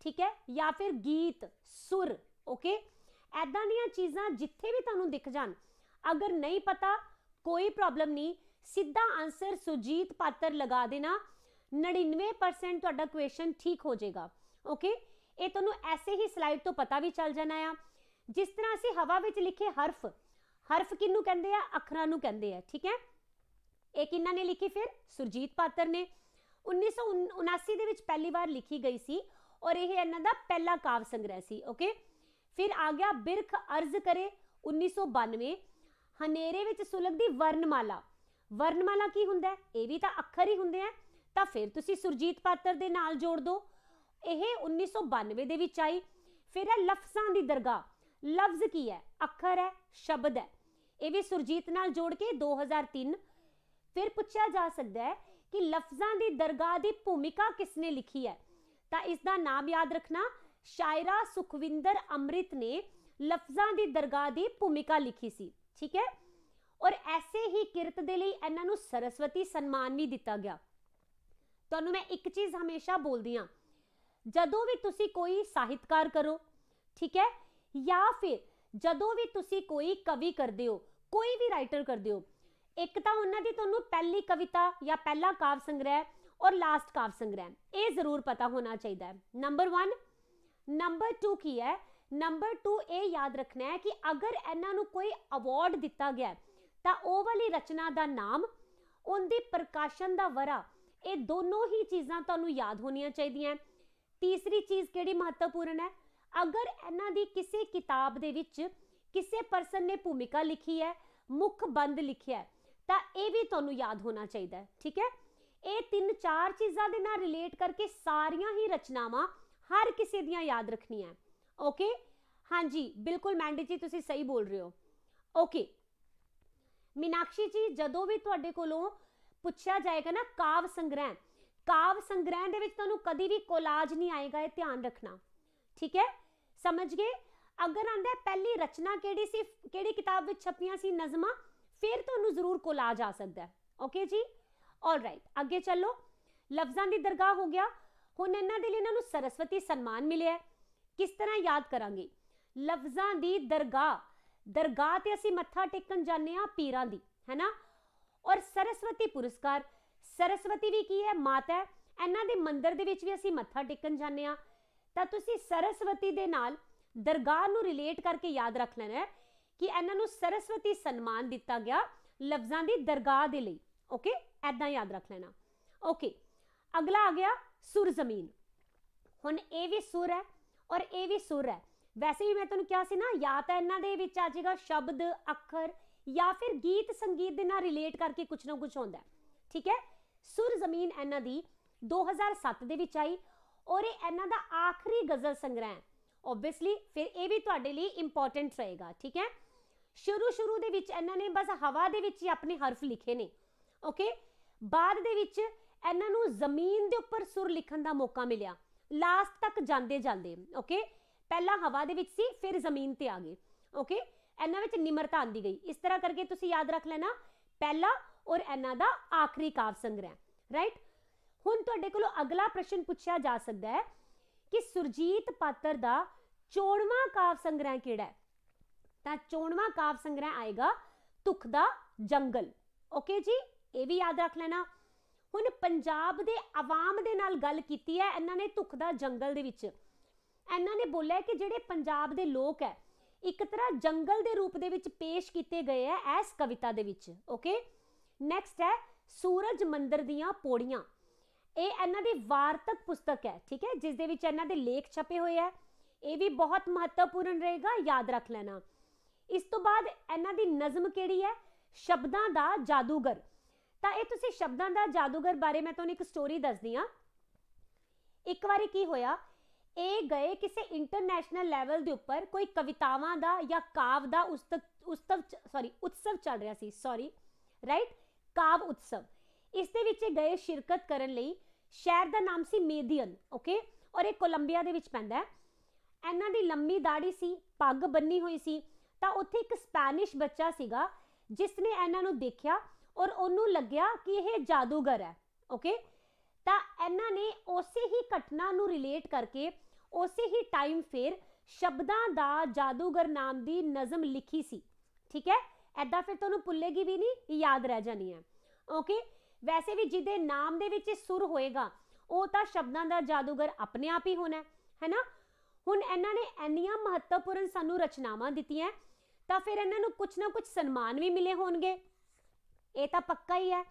ਠੀਕ ਹੈ ਜਾਂ ਫਿਰ ਗੀਤ ਸੁਰ ਓਕੇ ਐਦਾਂ ਦੀਆਂ ਚੀਜ਼ਾਂ ਜਿੱਥੇ ਵੀ ਤੁਹਾਨੂੰ ਦਿਖ ਜਾਣ ਅਗਰ ਨਹੀਂ ਪਤਾ ਕੋਈ ਪ੍ਰੋਬਲਮ ਨਹੀਂ ਸਿੱਧਾ ਆਨਸਰ ਸੁਜੀਤ ਪਾਤਰ ਲਗਾ ਦੇਣਾ 99% ਤੁਹਾਡਾ ਕੁਐਸਚਨ ਠੀਕ ਹੋ ਜਾਏਗਾ ਓਕੇ ਇਹ ਤੁਹਾਨੂੰ ਐਸੇ ਹੀ ਸਲਾਈਡ ਤੋਂ ਪਤਾ ਵੀ ਚੱਲ ਜਾਣਾ ਆ ਜਿਸ ਤਰ੍ਹਾਂ ਅਸੀਂ ਹਵਾ ਵਿੱਚ ਲਿਖੇ ਹਰਫ ਹਰਫ ਕਿੰਨੂੰ ਕਹਿੰਦੇ ਆ ਅੱਖਰਾਂ ਨੂੰ ਕਹਿੰਦੇ ਆ ਠੀਕ ਹੈ ਇਹ ਕਿੰਨਾਂ ਨੇ ਲਿਖੀ ਫਿਰ ਸੁਰਜੀਤ ਪਾਤਰ ਨੇ 1979 ਦੇ ਵਿੱਚ ਪਹਿਲੀ ਵਾਰ ਲਿਖੀ ਗਈ ਸੀ ਔਰ ਇਹ ਇਹਨਾਂ ਦਾ ਪਹਿਲਾ ਕਾਵ ਸੰਗ੍ਰਹਿ ਸੀ ਓਕੇ ਫਿਰ ਆ ਗਿਆ ਬਿਰਖ ਅਰਜ਼ ਕਰੇ 1992 ਹਨੇਰੇ ਵਿੱਚ ਸੁਲਗਦੀ ਵਰਨਮਾਲਾ ਵਰਣਮਾਲਾ ਕੀ ਹੁੰਦਾ ਹੈ ਇਹ ਵੀ ਤਾਂ ਅੱਖਰ ਹੀ ਹੁੰਦੇ ਆ ਤਾਂ ਫਿਰ ਤੁਸੀਂ ਸੁਰਜੀਤ ਪਾਤਰ ਦੇ ਨਾਲ ਜੋੜ ਦਿਓ ਇਹ 1992 ਦੇ ਵਿੱਚ ਆਈ ਫਿਰ ਹੈ ਲਫ਼ਜ਼ਾਂ ਦੀ ਦਰਗਾਹ ਲਫ਼ਜ਼ ਕੀ ਹੈ ਅੱਖਰ ਹੈ ਸ਼ਬਦ ਹੈ ਇਹ ਵੀ ਸੁਰਜੀਤ ਨਾਲ ਜੋੜ ਕੇ 2003 ਫਿਰ ਪੁੱਛਿਆ ਜਾ ਸਕਦਾ ਹੈ ਕਿ ਲਫ਼ਜ਼ਾਂ ਦੀ ਦਰਗਾਹ ਦੀ ਭੂਮਿਕਾ ਕਿਸ ਨੇ ਲਿਖੀ ਹੈ ਤਾਂ ਇਸ ਦਾ ਨਾਮ ਯਾਦ ਰੱਖਣਾ ਸ਼ਾਇਰਾ ਸੁਖਵਿੰਦਰ ਅੰਮ੍ਰਿਤ ਨੇ ਲਫ਼ਜ਼ਾਂ ਦੀ ਦਰਗਾਹ ਦੀ ਭੂਮਿਕਾ ਲਿਖੀ ਸੀ ਠੀਕ ਹੈ ਔਰ ਐਸੇ ਹੀ ਕਿਰਤ ਦੇ ਲਈ ਇਹਨਾਂ ਨੂੰ ਸਰਸਵਤੀ ਸਨਮਾਨ ਵੀ ਦਿੱਤਾ ਗਿਆ ਤੁਹਾਨੂੰ ਮੈਂ ਇੱਕ ਚੀਜ਼ ਹਮੇਸ਼ਾ ਬੋਲਦੀ ਆ ਜਦੋਂ ਵੀ ਤੁਸੀਂ ਕੋਈ ਸਾਹਿਤਕਾਰ ਕਰੋ ਠੀਕ ਹੈ ਜਾਂ ਫਿਰ ਜਦੋਂ ਵੀ ਤੁਸੀਂ ਕੋਈ ਕਵੀ ਕਰਦੇ ਹੋ ਕੋਈ ਵੀ ਰਾਈਟਰ ਕਰਦੇ ਹੋ ਇੱਕ ਤਾਂ ਉਹਨਾਂ ਦੀ ਤੁਹਾਨੂੰ ਪਹਿਲੀ ਕਵਿਤਾ ਜਾਂ ਪਹਿਲਾ ਕਾਵ ਸੰਗ੍ਰਹਿ ਔਰ ਲਾਸਟ ਕਾਵ ਸੰਗ੍ਰਹਿ ਇਹ ਜ਼ਰੂਰ ਪਤਾ ਹੋਣਾ ਚਾਹੀਦਾ ਹੈ ਨੰਬਰ 1 ਨੰਬਰ 2 ਕੀ ਹੈ ਨੰਬਰ 2 ਇਹ ਯਾਦ ਰੱਖਣਾ ਹੈ ਕਿ ਅਗਰ ਇਹਨਾਂ ਨੂੰ ਕੋਈ ਅਵਾਰਡ ਦਿੱਤਾ ਗਿਆ ਹੈ ਤਾਂ ਉਹ ਵਾਲੀ ਰਚਨਾ ਦਾ ਨਾਮ ਉਹਦੀ ਪ੍ਰਕਾਸ਼ਨ ਦਾ ਵਰਾ ਇਹ ਦੋਨੋਂ ਹੀ ਚੀਜ਼ਾਂ ਤੁਹਾਨੂੰ ਯਾਦ ਹੋਣੀਆਂ ਚਾਹੀਦੀਆਂ ਤੀਸਰੀ ਚੀਜ਼ ਕਿਹੜੀ ਮਹੱਤਵਪੂਰਨ ਹੈ ਅਗਰ ਇਹਨਾਂ ਦੀ ਕਿਸੇ ਕਿਤਾਬ ਦੇ ਵਿੱਚ ਕਿਸੇ ਪਰਸਨ ਨੇ ਭੂਮਿਕਾ ਲਿਖੀ ਹੈ ਮੁੱਖ ਬੰਦ ਲਿਖਿਆ ਤਾਂ ਇਹ ਵੀ ਤੁਹਾਨੂੰ ਯਾਦ ਹੋਣਾ ਚਾਹੀਦਾ ਹੈ ਠੀਕ ਹੈ ਇਹ ਤਿੰਨ ਚਾਰ ਚੀਜ਼ਾਂ ਦੇ ਨਾਲ ਰਿਲੇਟ ਕਰਕੇ ਸਾਰੀਆਂ ਹੀ ਰਚਨਾਵਾਂ ਹਰ ਕਿਸੇ ਦੀਆਂ ਯਾਦ ਰੱਖਣੀਆਂ ਓਕੇ ਹਾਂਜੀ ਬਿਲਕੁਲ ਮੈਂਡੀ ਜੀ ਤੁਸੀਂ ਸਹੀ ਬੋਲ ਰਹੇ ਹੋ ਓਕੇ ਮੀਨਾਕਸ਼ੀ ਜੀ ਜਦੋਂ ਵੀ ਤੁਹਾਡੇ ਕੋਲੋਂ ਪੁੱਛਿਆ ਜਾਏਗਾ ਨਾ ਕਾਵ ਸੰਗ੍ਰਹਿ ਕਾਵ ਸੰਗ੍ਰਹਿ ਦੇ ਵਿੱਚ ਤੁਹਾਨੂੰ ਕਦੀ ਵੀ ਕੋਲਾਜ ਨਹੀਂ ਆਏਗਾ ਇਹ ਧਿਆਨ ਰੱਖਣਾ ਠੀਕ ਹੈ ਸਮਝ ਗਏ ਅਗਰ ਆਂਦਾ ਪਹਿਲੀ ਰਚਨਾ ਕਿਹੜੀ ਸੀ ਕਿਹੜੀ ਕਿਤਾਬ ਵਿੱਚ ਛਪੀਆਂ ਸੀ ਨਜ਼ਮਾਂ ਫਿਰ ਤੁਹਾਨੂੰ ਜ਼ਰੂਰ ਕੋਲਾਜ ਆ ਸਕਦਾ ਹੈ ਓਕੇ ਜੀ ਆਲ ਰਾਈਟ ਅੱਗੇ ਚੱਲੋ ਲਫ਼ਜ਼ਾਂ ਦੀ ਦਰਗਾਹ ਹੋ ਗਿਆ ਹੁਣ ਇਹਨਾਂ ਦੇ ਲਈ ਇਹਨਾਂ ਨੂੰ ਸਰਸਵਤੀ ਸਨਮਾਨ ਮਿਲਿਆ ਕਿਸ ਤਰ੍ਹਾਂ ਯਾਦ ਕਰਾਂਗੇ ਲਫ਼ਜ਼ਾਂ ਦੀ ਦਰਗਾਹ ਦਰਗਾਹ ਤੇ ਅਸੀਂ ਮੱਥਾ ਟੇਕਣ ਜਾਂਦੇ ਆ ਪੀਰਾਂ ਦੀ ਹੈਨਾ ਔਰ ਸਰਸਵਤੀ ਪੁਰਸਕਾਰ ਸਰਸਵਤੀ ਵੀ ਕੀ ਹੈ ਮਾਤਾ ਇਹਨਾਂ ਦੇ ਮੰਦਿਰ ਦੇ ਵਿੱਚ ਵੀ ਅਸੀਂ ਮੱਥਾ ਟੇਕਣ ਜਾਂਦੇ ਆ ਤਾਂ ਤੁਸੀਂ ਸਰਸਵਤੀ ਦੇ ਨਾਲ ਦਰਗਾਹ ਨੂੰ ਰਿਲੇਟ ਕਰਕੇ ਯਾਦ ਰੱਖ ਲੈਣਾ ਹੈ ਕਿ ਇਹਨਾਂ ਨੂੰ ਸਰਸਵਤੀ ਸਨਮਾਨ ਦਿੱਤਾ ਗਿਆ ਲਫ਼ਜ਼ਾਂ ਦੀ ਦਰਗਾਹ ਦੇ ਲਈ ਓਕੇ ਐਦਾਂ ਯਾਦ ਰੱਖ ਲੈਣਾ ਓਕੇ ਅਗਲਾ ਆ ਗਿਆ ਸੁਰ ਜ਼ਮੀਨ ਹੁਣ ਇਹ ਵੀ ਸੁਰ ਹੈ ਔਰ ਇਹ ਵੀ ਸੁਰ ਹੈ ਵੈਸੇ ਹੀ ਮੈਂ ਤੁਹਾਨੂੰ ਕਿਹਾ ਸੀ ਨਾ ਜਾਂ ਤਾਂ ਇਹਨਾਂ ਦੇ ਵਿੱਚ ਆ ਜਾਏਗਾ ਸ਼ਬਦ ਅੱਖਰ ਜਾਂ ਫਿਰ ਗੀਤ ਸੰਗੀਤ ਦੇ ਨਾਲ ਰਿਲੇਟ ਕਰਕੇ ਕੁਝ ਨਾ ਕੁਝ ਹੁੰਦਾ ਠੀਕ ਹੈ ਸੁਰ ਜ਼ਮੀਨ ਇਹਨਾਂ ਦੀ 2007 ਦੇ ਵਿੱਚ ਆਈ ਔਰ ਇਹ ਇਹਨਾਂ ਦਾ ਆਖਰੀ ਗਜ਼ਲ ਸੰਗ੍ਰਹਿ ਆਬਵੀਅਸਲੀ ਫਿਰ ਇਹ ਵੀ ਤੁਹਾਡੇ ਲਈ ਇੰਪੋਰਟੈਂਟ ਰਹੇਗਾ ਠੀਕ ਹੈ ਸ਼ੁਰੂ ਸ਼ੁਰੂ ਦੇ ਵਿੱਚ ਇਹਨਾਂ ਨੇ ਬਸ ਹਵਾ ਦੇ ਵਿੱਚ ਹੀ ਆਪਣੇ ਹਰਫ ਲਿਖੇ ਨੇ ਓਕੇ ਬਾਅਦ ਦੇ ਵਿੱਚ ਇਹਨਾਂ ਨੂੰ ਜ਼ਮੀਨ ਦੇ ਉੱਪਰ ਸੁਰ ਲਿਖਣ ਦਾ ਮੌਕਾ ਮਿਲਿਆ ਲਾਸਟ ਤੱਕ ਜਾਂਦੇ ਜਾਂਦੇ ਓਕੇ ਪਹਿਲਾਂ ਹਵਾ ਦੇ ਵਿੱਚ ਸੀ ਫਿਰ ਜ਼ਮੀਨ ਤੇ ਆ ਗਏ ਓਕੇ ਇਹਨਾਂ ਵਿੱਚ ਨਿਮਰਤਾ ਆਂਦੀ ਗਈ ਇਸ ਤਰ੍ਹਾਂ ਕਰਕੇ ਤੁਸੀਂ ਯਾਦ ਰੱਖ ਲੈਣਾ ਪਹਿਲਾ ਔਰ ਇਹਨਾਂ ਦਾ ਆਖਰੀ ਕਾਵ ਸੰਗ੍ਰਹਿ ਰਾਈਟ ਹੁਣ ਤੁਹਾਡੇ ਕੋਲੋਂ ਅਗਲਾ ਪ੍ਰਸ਼ਨ ਪੁੱਛਿਆ ਜਾ ਸਕਦਾ ਹੈ ਕਿ ਸੁਰਜੀਤ ਪਾਤਰ ਦਾ ਚੋਣਵਾ ਕਾਵ ਸੰਗ੍ਰਹਿ ਕਿਹੜਾ ਹੈ ਤਾਂ ਚੋਣਵਾ ਕਾਵ ਸੰਗ੍ਰਹਿ ਆਏਗਾ ਤੁਖ ਦਾ ਜੰਗਲ ਓਕੇ ਜੀ ਇਹ ਵੀ ਯਾਦ ਰੱਖ ਲੈਣਾ ਹੁਣ ਪੰਜਾਬ ਦੇ ਆਵਾਮ ਦੇ ਨਾਲ ਗੱਲ ਕੀਤੀ ਹੈ ਇਹਨਾਂ ਨੇ ਤੁਖ ਦਾ ਜੰਗਲ ਦੇ ਵਿੱਚ ਇਹਨਾਂ ਨੇ ਬੋਲਿਆ ਕਿ ਜਿਹੜੇ ਪੰਜਾਬ ਦੇ ਲੋਕ ਹੈ ਇੱਕ ਤਰ੍ਹਾਂ ਜੰਗਲ ਦੇ ਰੂਪ ਦੇ ਵਿੱਚ ਪੇਸ਼ ਕੀਤੇ ਗਏ ਐ ਇਸ ਕਵਿਤਾ ਦੇ ਵਿੱਚ ਓਕੇ ਨੈਕਸਟ ਹੈ ਸੂਰਜ ਮੰਦਰ ਦੀਆਂ ਪੌੜੀਆਂ ਇਹ ਇਹਨਾਂ ਦੀ ਵਾਰਤਕ ਪੁਸਤਕ ਹੈ ਠੀਕ ਹੈ ਜਿਸ ਦੇ ਵਿੱਚ ਇਹਨਾਂ ਦੇ ਲੇਖ ਛਪੇ ਹੋਏ ਐ ਇਹ ਵੀ ਬਹੁਤ ਮਹੱਤਵਪੂਰਨ ਰਹੇਗਾ ਯਾਦ ਰੱਖ ਲੈਣਾ ਇਸ ਤੋਂ ਬਾਅਦ ਇਹਨਾਂ ਦੀ ਨਜ਼ਮ ਕਿਹੜੀ ਹੈ ਸ਼ਬਦਾਂ ਦਾ ਜਾਦੂਗਰ ਤਾਂ ਇਹ ਤੁਸੀਂ ਸ਼ਬਦਾਂ ਦਾ ਜਾਦੂਗਰ ਬਾਰੇ ਮੈਂ ਤੁਹਾਨੂੰ ਇੱਕ ਸਟੋਰੀ ਦੱਸਦੀ ਆ ਇੱਕ ਵਾਰੀ ਕੀ ਹੋਇਆ ਇਹ ਗਏ ਕਿਸੇ ਇੰਟਰਨੈਸ਼ਨਲ ਲੈਵਲ ਦੇ ਉੱਪਰ ਕੋਈ ਕਵਿਤਾਵਾਂ ਦਾ ਜਾਂ ਕਾਵ ਦਾ ਉਸਤਵ ਸੌਰੀ ਉਤਸਵ ਚੱਲ ਰਿਹਾ ਸੀ ਸੌਰੀ ਰਾਈਟ ਕਾਵ ਉਤਸਵ ਇਸ ਦੇ ਵਿੱਚ ਗਏ ਸ਼ਿਰਕਤ ਕਰਨ ਲਈ ਸ਼ਹਿਰ ਦਾ ਨਾਮ ਸੀ ਮੇਦੀਅਨ ਓਕੇ ਔਰ ਇਹ ਕੋਲੰਬੀਆ ਦੇ ਵਿੱਚ ਪੈਂਦਾ ਹੈ ਇਹਨਾਂ ਦੀ ਲੰਮੀ ਦਾੜੀ ਸੀ ਪੱਗ ਬੰਨੀ ਹੋਈ ਸੀ ਤਾਂ ਉੱਥੇ ਇੱਕ ਸਪੈਨਿਸ਼ ਬੱਚਾ ਸੀਗਾ ਜਿਸ ਨੇ ਇਹਨਾਂ ਨੂੰ ਦੇਖਿਆ ਔਰ ਉਹਨੂੰ ਲੱਗਿਆ ਕਿ ਇਹ ਜਾਦੂਗਰ ਹੈ ਓਕੇ ਤਾਂ ਇਹਨਾਂ ਨੇ ਉਸੇ ਹੀ ਘਟਨਾ ਨੂੰ ਰਿਲੇਟ ਕਰਕੇ ਉਸੇ ਹੀ ਟਾਈਮ ਫੇਰ ਸ਼ਬਦਾਂ ਦਾ ਜਾਦੂਗਰ ਨਾਮ ਦੀ ਨਜ਼ਮ ਲਿਖੀ ਸੀ ਠੀਕ ਹੈ ਐਦਾਂ ਫਿਰ ਤੁਹਾਨੂੰ ਭੁੱਲੇਗੀ ਵੀ ਨਹੀਂ ਯਾਦ ਰਹਿ ਜਾਣੀ ਹੈ ਓਕੇ ਵੈਸੇ ਵੀ ਜਿਹਦੇ ਨਾਮ ਦੇ ਵਿੱਚ ਸੁਰ ਹੋਏਗਾ ਉਹ ਤਾਂ ਸ਼ਬਦਾਂ ਦਾ ਜਾਦੂਗਰ ਆਪਣੇ ਆਪ ਹੀ ਹੋਣਾ ਹੈ ਨਾ ਹੁਣ ਇਹਨਾਂ ਨੇ ਇੰਨੀਆਂ ਮਹੱਤਵਪੂਰਨ ਸਾਨੂੰ ਰਚਨਾਵਾਂ ਦਿੱਤੀਆਂ ਤਾਂ ਫਿਰ ਇਹਨਾਂ ਨੂੰ ਕੁਝ ਨਾ ਕੁਝ ਸਨਮਾਨ ਵੀ ਮਿਲੇ ਹੋਣਗੇ ਇਹ ਤਾਂ ਪੱਕਾ ਹੀ ਹੈ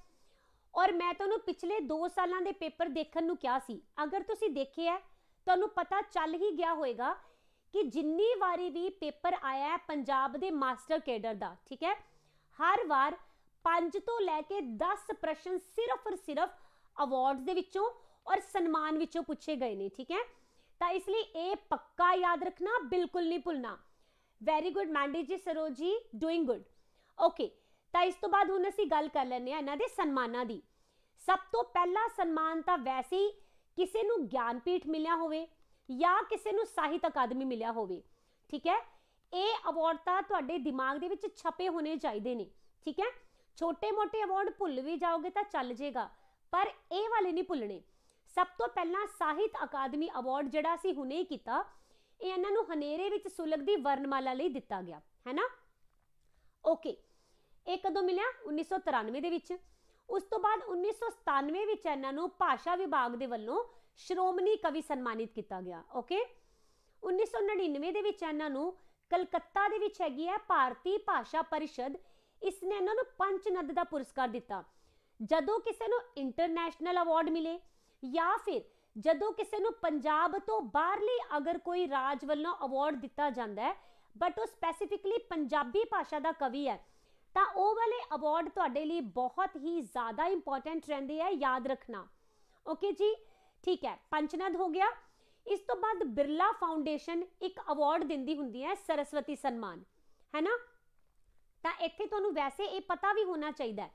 ਔਰ ਮੈਂ ਤੁਹਾਨੂੰ ਪਿਛਲੇ 2 ਸਾਲਾਂ ਦੇ ਪੇਪਰ ਦੇਖਣ ਨੂੰ ਕਿਹਾ ਸੀ ਅਗਰ ਤੁਸੀਂ ਦੇਖਿਆ ਤੁਹਾਨੂੰ ਪਤਾ ਚੱਲ ਹੀ ਗਿਆ ਹੋਵੇਗਾ ਕਿ ਜਿੰਨੀ ਵਾਰੀ ਵੀ ਪੇਪਰ ਆਇਆ ਹੈ ਪੰਜਾਬ ਦੇ ਮਾਸਟਰ ਕੇਡਰ ਦਾ ਠੀਕ ਹੈ ਹਰ ਵਾਰ 5 ਤੋਂ ਲੈ ਕੇ 10 ਪ੍ਰਸ਼ਨ ਸਿਰਫ ਔਰ ਸਿਰਫ ਅਵਾਰਡਸ ਦੇ ਵਿੱਚੋਂ ਔਰ ਸਨਮਾਨ ਵਿੱਚੋਂ ਪੁੱਛੇ ਗਏ ਨੇ ਠੀਕ ਹੈ ਤਾਂ ਇਸ ਲਈ ਇਹ ਪੱਕਾ ਯਾਦ ਰੱਖਣਾ ਬਿਲਕੁਲ ਨਹੀਂ ਭੁੱਲਣਾ ਵੈਰੀ ਗੁੱਡ ਮੰਡੀ ਜੀ ਸਰੋਜੀ ਡੂਇੰਗ ਗੁੱਡ ਓਕੇ ਤਾਂ ਇਸ ਤੋਂ ਬਾਅਦ ਹੁਣ ਅਸੀਂ ਗੱਲ ਕਰ ਲੈਂਦੇ ਆ ਇਹਨਾਂ ਦੇ ਸਨਮਾਨਾਂ ਦੀ ਸਭ ਤੋਂ ਪਹਿਲਾ ਸਨਮਾਨ ਤਾਂ ਵੈਸੇ ਹੀ ਕਿਸੇ ਨੂੰ ਗਿਆਨਪੀਠ ਮਿਲਿਆ ਹੋਵੇ ਜਾਂ ਕਿਸੇ ਨੂੰ ਸਾਹਿਤ ਅਕਾਦਮੀ ਮਿਲਿਆ ਹੋਵੇ ਠੀਕ ਹੈ ਇਹ ਅਵਾਰਡ ਤਾਂ ਤੁਹਾਡੇ ਦਿਮਾਗ ਦੇ ਵਿੱਚ ਛਪੇ ਹੋਣੇ ਚਾਹੀਦੇ ਨੇ ਠੀਕ ਹੈ ਛੋਟੇ-ਮੋਟੇ ਅਵਾਰਡ ਭੁੱਲ ਵੀ ਜਾਓਗੇ ਤਾਂ ਚੱਲ ਜੇਗਾ ਪਰ ਇਹ ਵਾਲੇ ਨਹੀਂ ਭੁੱਲਣੇ ਸਭ ਤੋਂ ਪਹਿਲਾਂ ਸਾਹਿਤ ਅਕਾਦਮੀ ਅਵਾਰਡ ਜਿਹੜਾ ਸੀ ਹੁਣੇ ਹੀ ਕੀਤਾ ਇਹ ਇਹਨਾਂ ਨੂੰ ਹਨੇਰੇ ਵਿੱਚ ਸੁਲਗਦੀ ਵਰਨਮਾਲਾ ਲਈ ਦਿੱਤਾ ਗਿਆ ਹੈਨਾ ਓਕੇ ਇਹ ਕਦੋਂ ਮਿਲਿਆ 1993 ਦੇ ਵਿੱਚ ਉਸ ਤੋਂ ਬਾਅਦ 1997 ਵਿੱਚ ਇਹਨਾਂ ਨੂੰ ਭਾਸ਼ਾ ਵਿਭਾਗ ਦੇ ਵੱਲੋਂ ਸ਼੍ਰੋਮਣੀ ਕਵੀ ਸਨਮਾਨਿਤ ਕੀਤਾ ਗਿਆ ਓਕੇ 1999 ਦੇ ਵਿੱਚ ਇਹਨਾਂ ਨੂੰ ਕਲਕੱਤਾ ਦੇ ਵਿੱਚ ਹੈਗੀ ਹੈ ਭਾਰਤੀ ਭਾਸ਼ਾ ਪਰਿਸ਼ਦ ਇਸ ਨੇ ਇਹਨਾਂ ਨੂੰ ਪੰਚਨਦ ਦਾ ਪੁਰਸਕਾਰ ਦਿੱਤਾ ਜਦੋਂ ਕਿਸੇ ਨੂੰ ਇੰਟਰਨੈਸ਼ਨਲ ਅਵਾਰਡ ਮਿਲੇ ਜਾਂ ਫਿਰ ਜਦੋਂ ਕਿਸੇ ਨੂੰ ਪੰਜਾਬ ਤੋਂ ਬਾਹਰਲੀ ਅਗਰ ਕੋਈ ਰਾਜ ਵੱਲੋਂ ਅਵਾਰਡ ਦਿੱਤਾ ਜਾਂਦਾ ਹੈ ਬਟ ਉਹ ਸਪੈਸੀਫਿਕਲੀ ਪੰਜਾਬੀ ਭਾਸ਼ਾ ਦਾ ਕਵੀ ਹੈ ਤਾਂ ਉਹ ਵਾਲੇ ਅਵਾਰਡ ਤੁਹਾਡੇ ਲਈ ਬਹੁਤ ਹੀ ਜ਼ਿਆਦਾ ਇੰਪੋਰਟੈਂਟ ਰਹਿੰਦੇ ਆ ਯਾਦ ਰੱਖਣਾ ਓਕੇ ਜੀ ਠੀਕ ਹੈ ਪੰਚਨਦ ਹੋ ਗਿਆ ਇਸ ਤੋਂ ਬਾਅਦ ਬਿਰਲਾ ਫਾਊਂਡੇਸ਼ਨ ਇੱਕ ਅਵਾਰਡ ਦਿੰਦੀ ਹੁੰਦੀ ਹੈ ਸਰਸਵਤੀ ਸਨਮਾਨ ਹੈਨਾ ਤਾਂ ਇੱਥੇ ਤੁਹਾਨੂੰ ਵੈਸੇ ਇਹ ਪਤਾ ਵੀ ਹੋਣਾ ਚਾਹੀਦਾ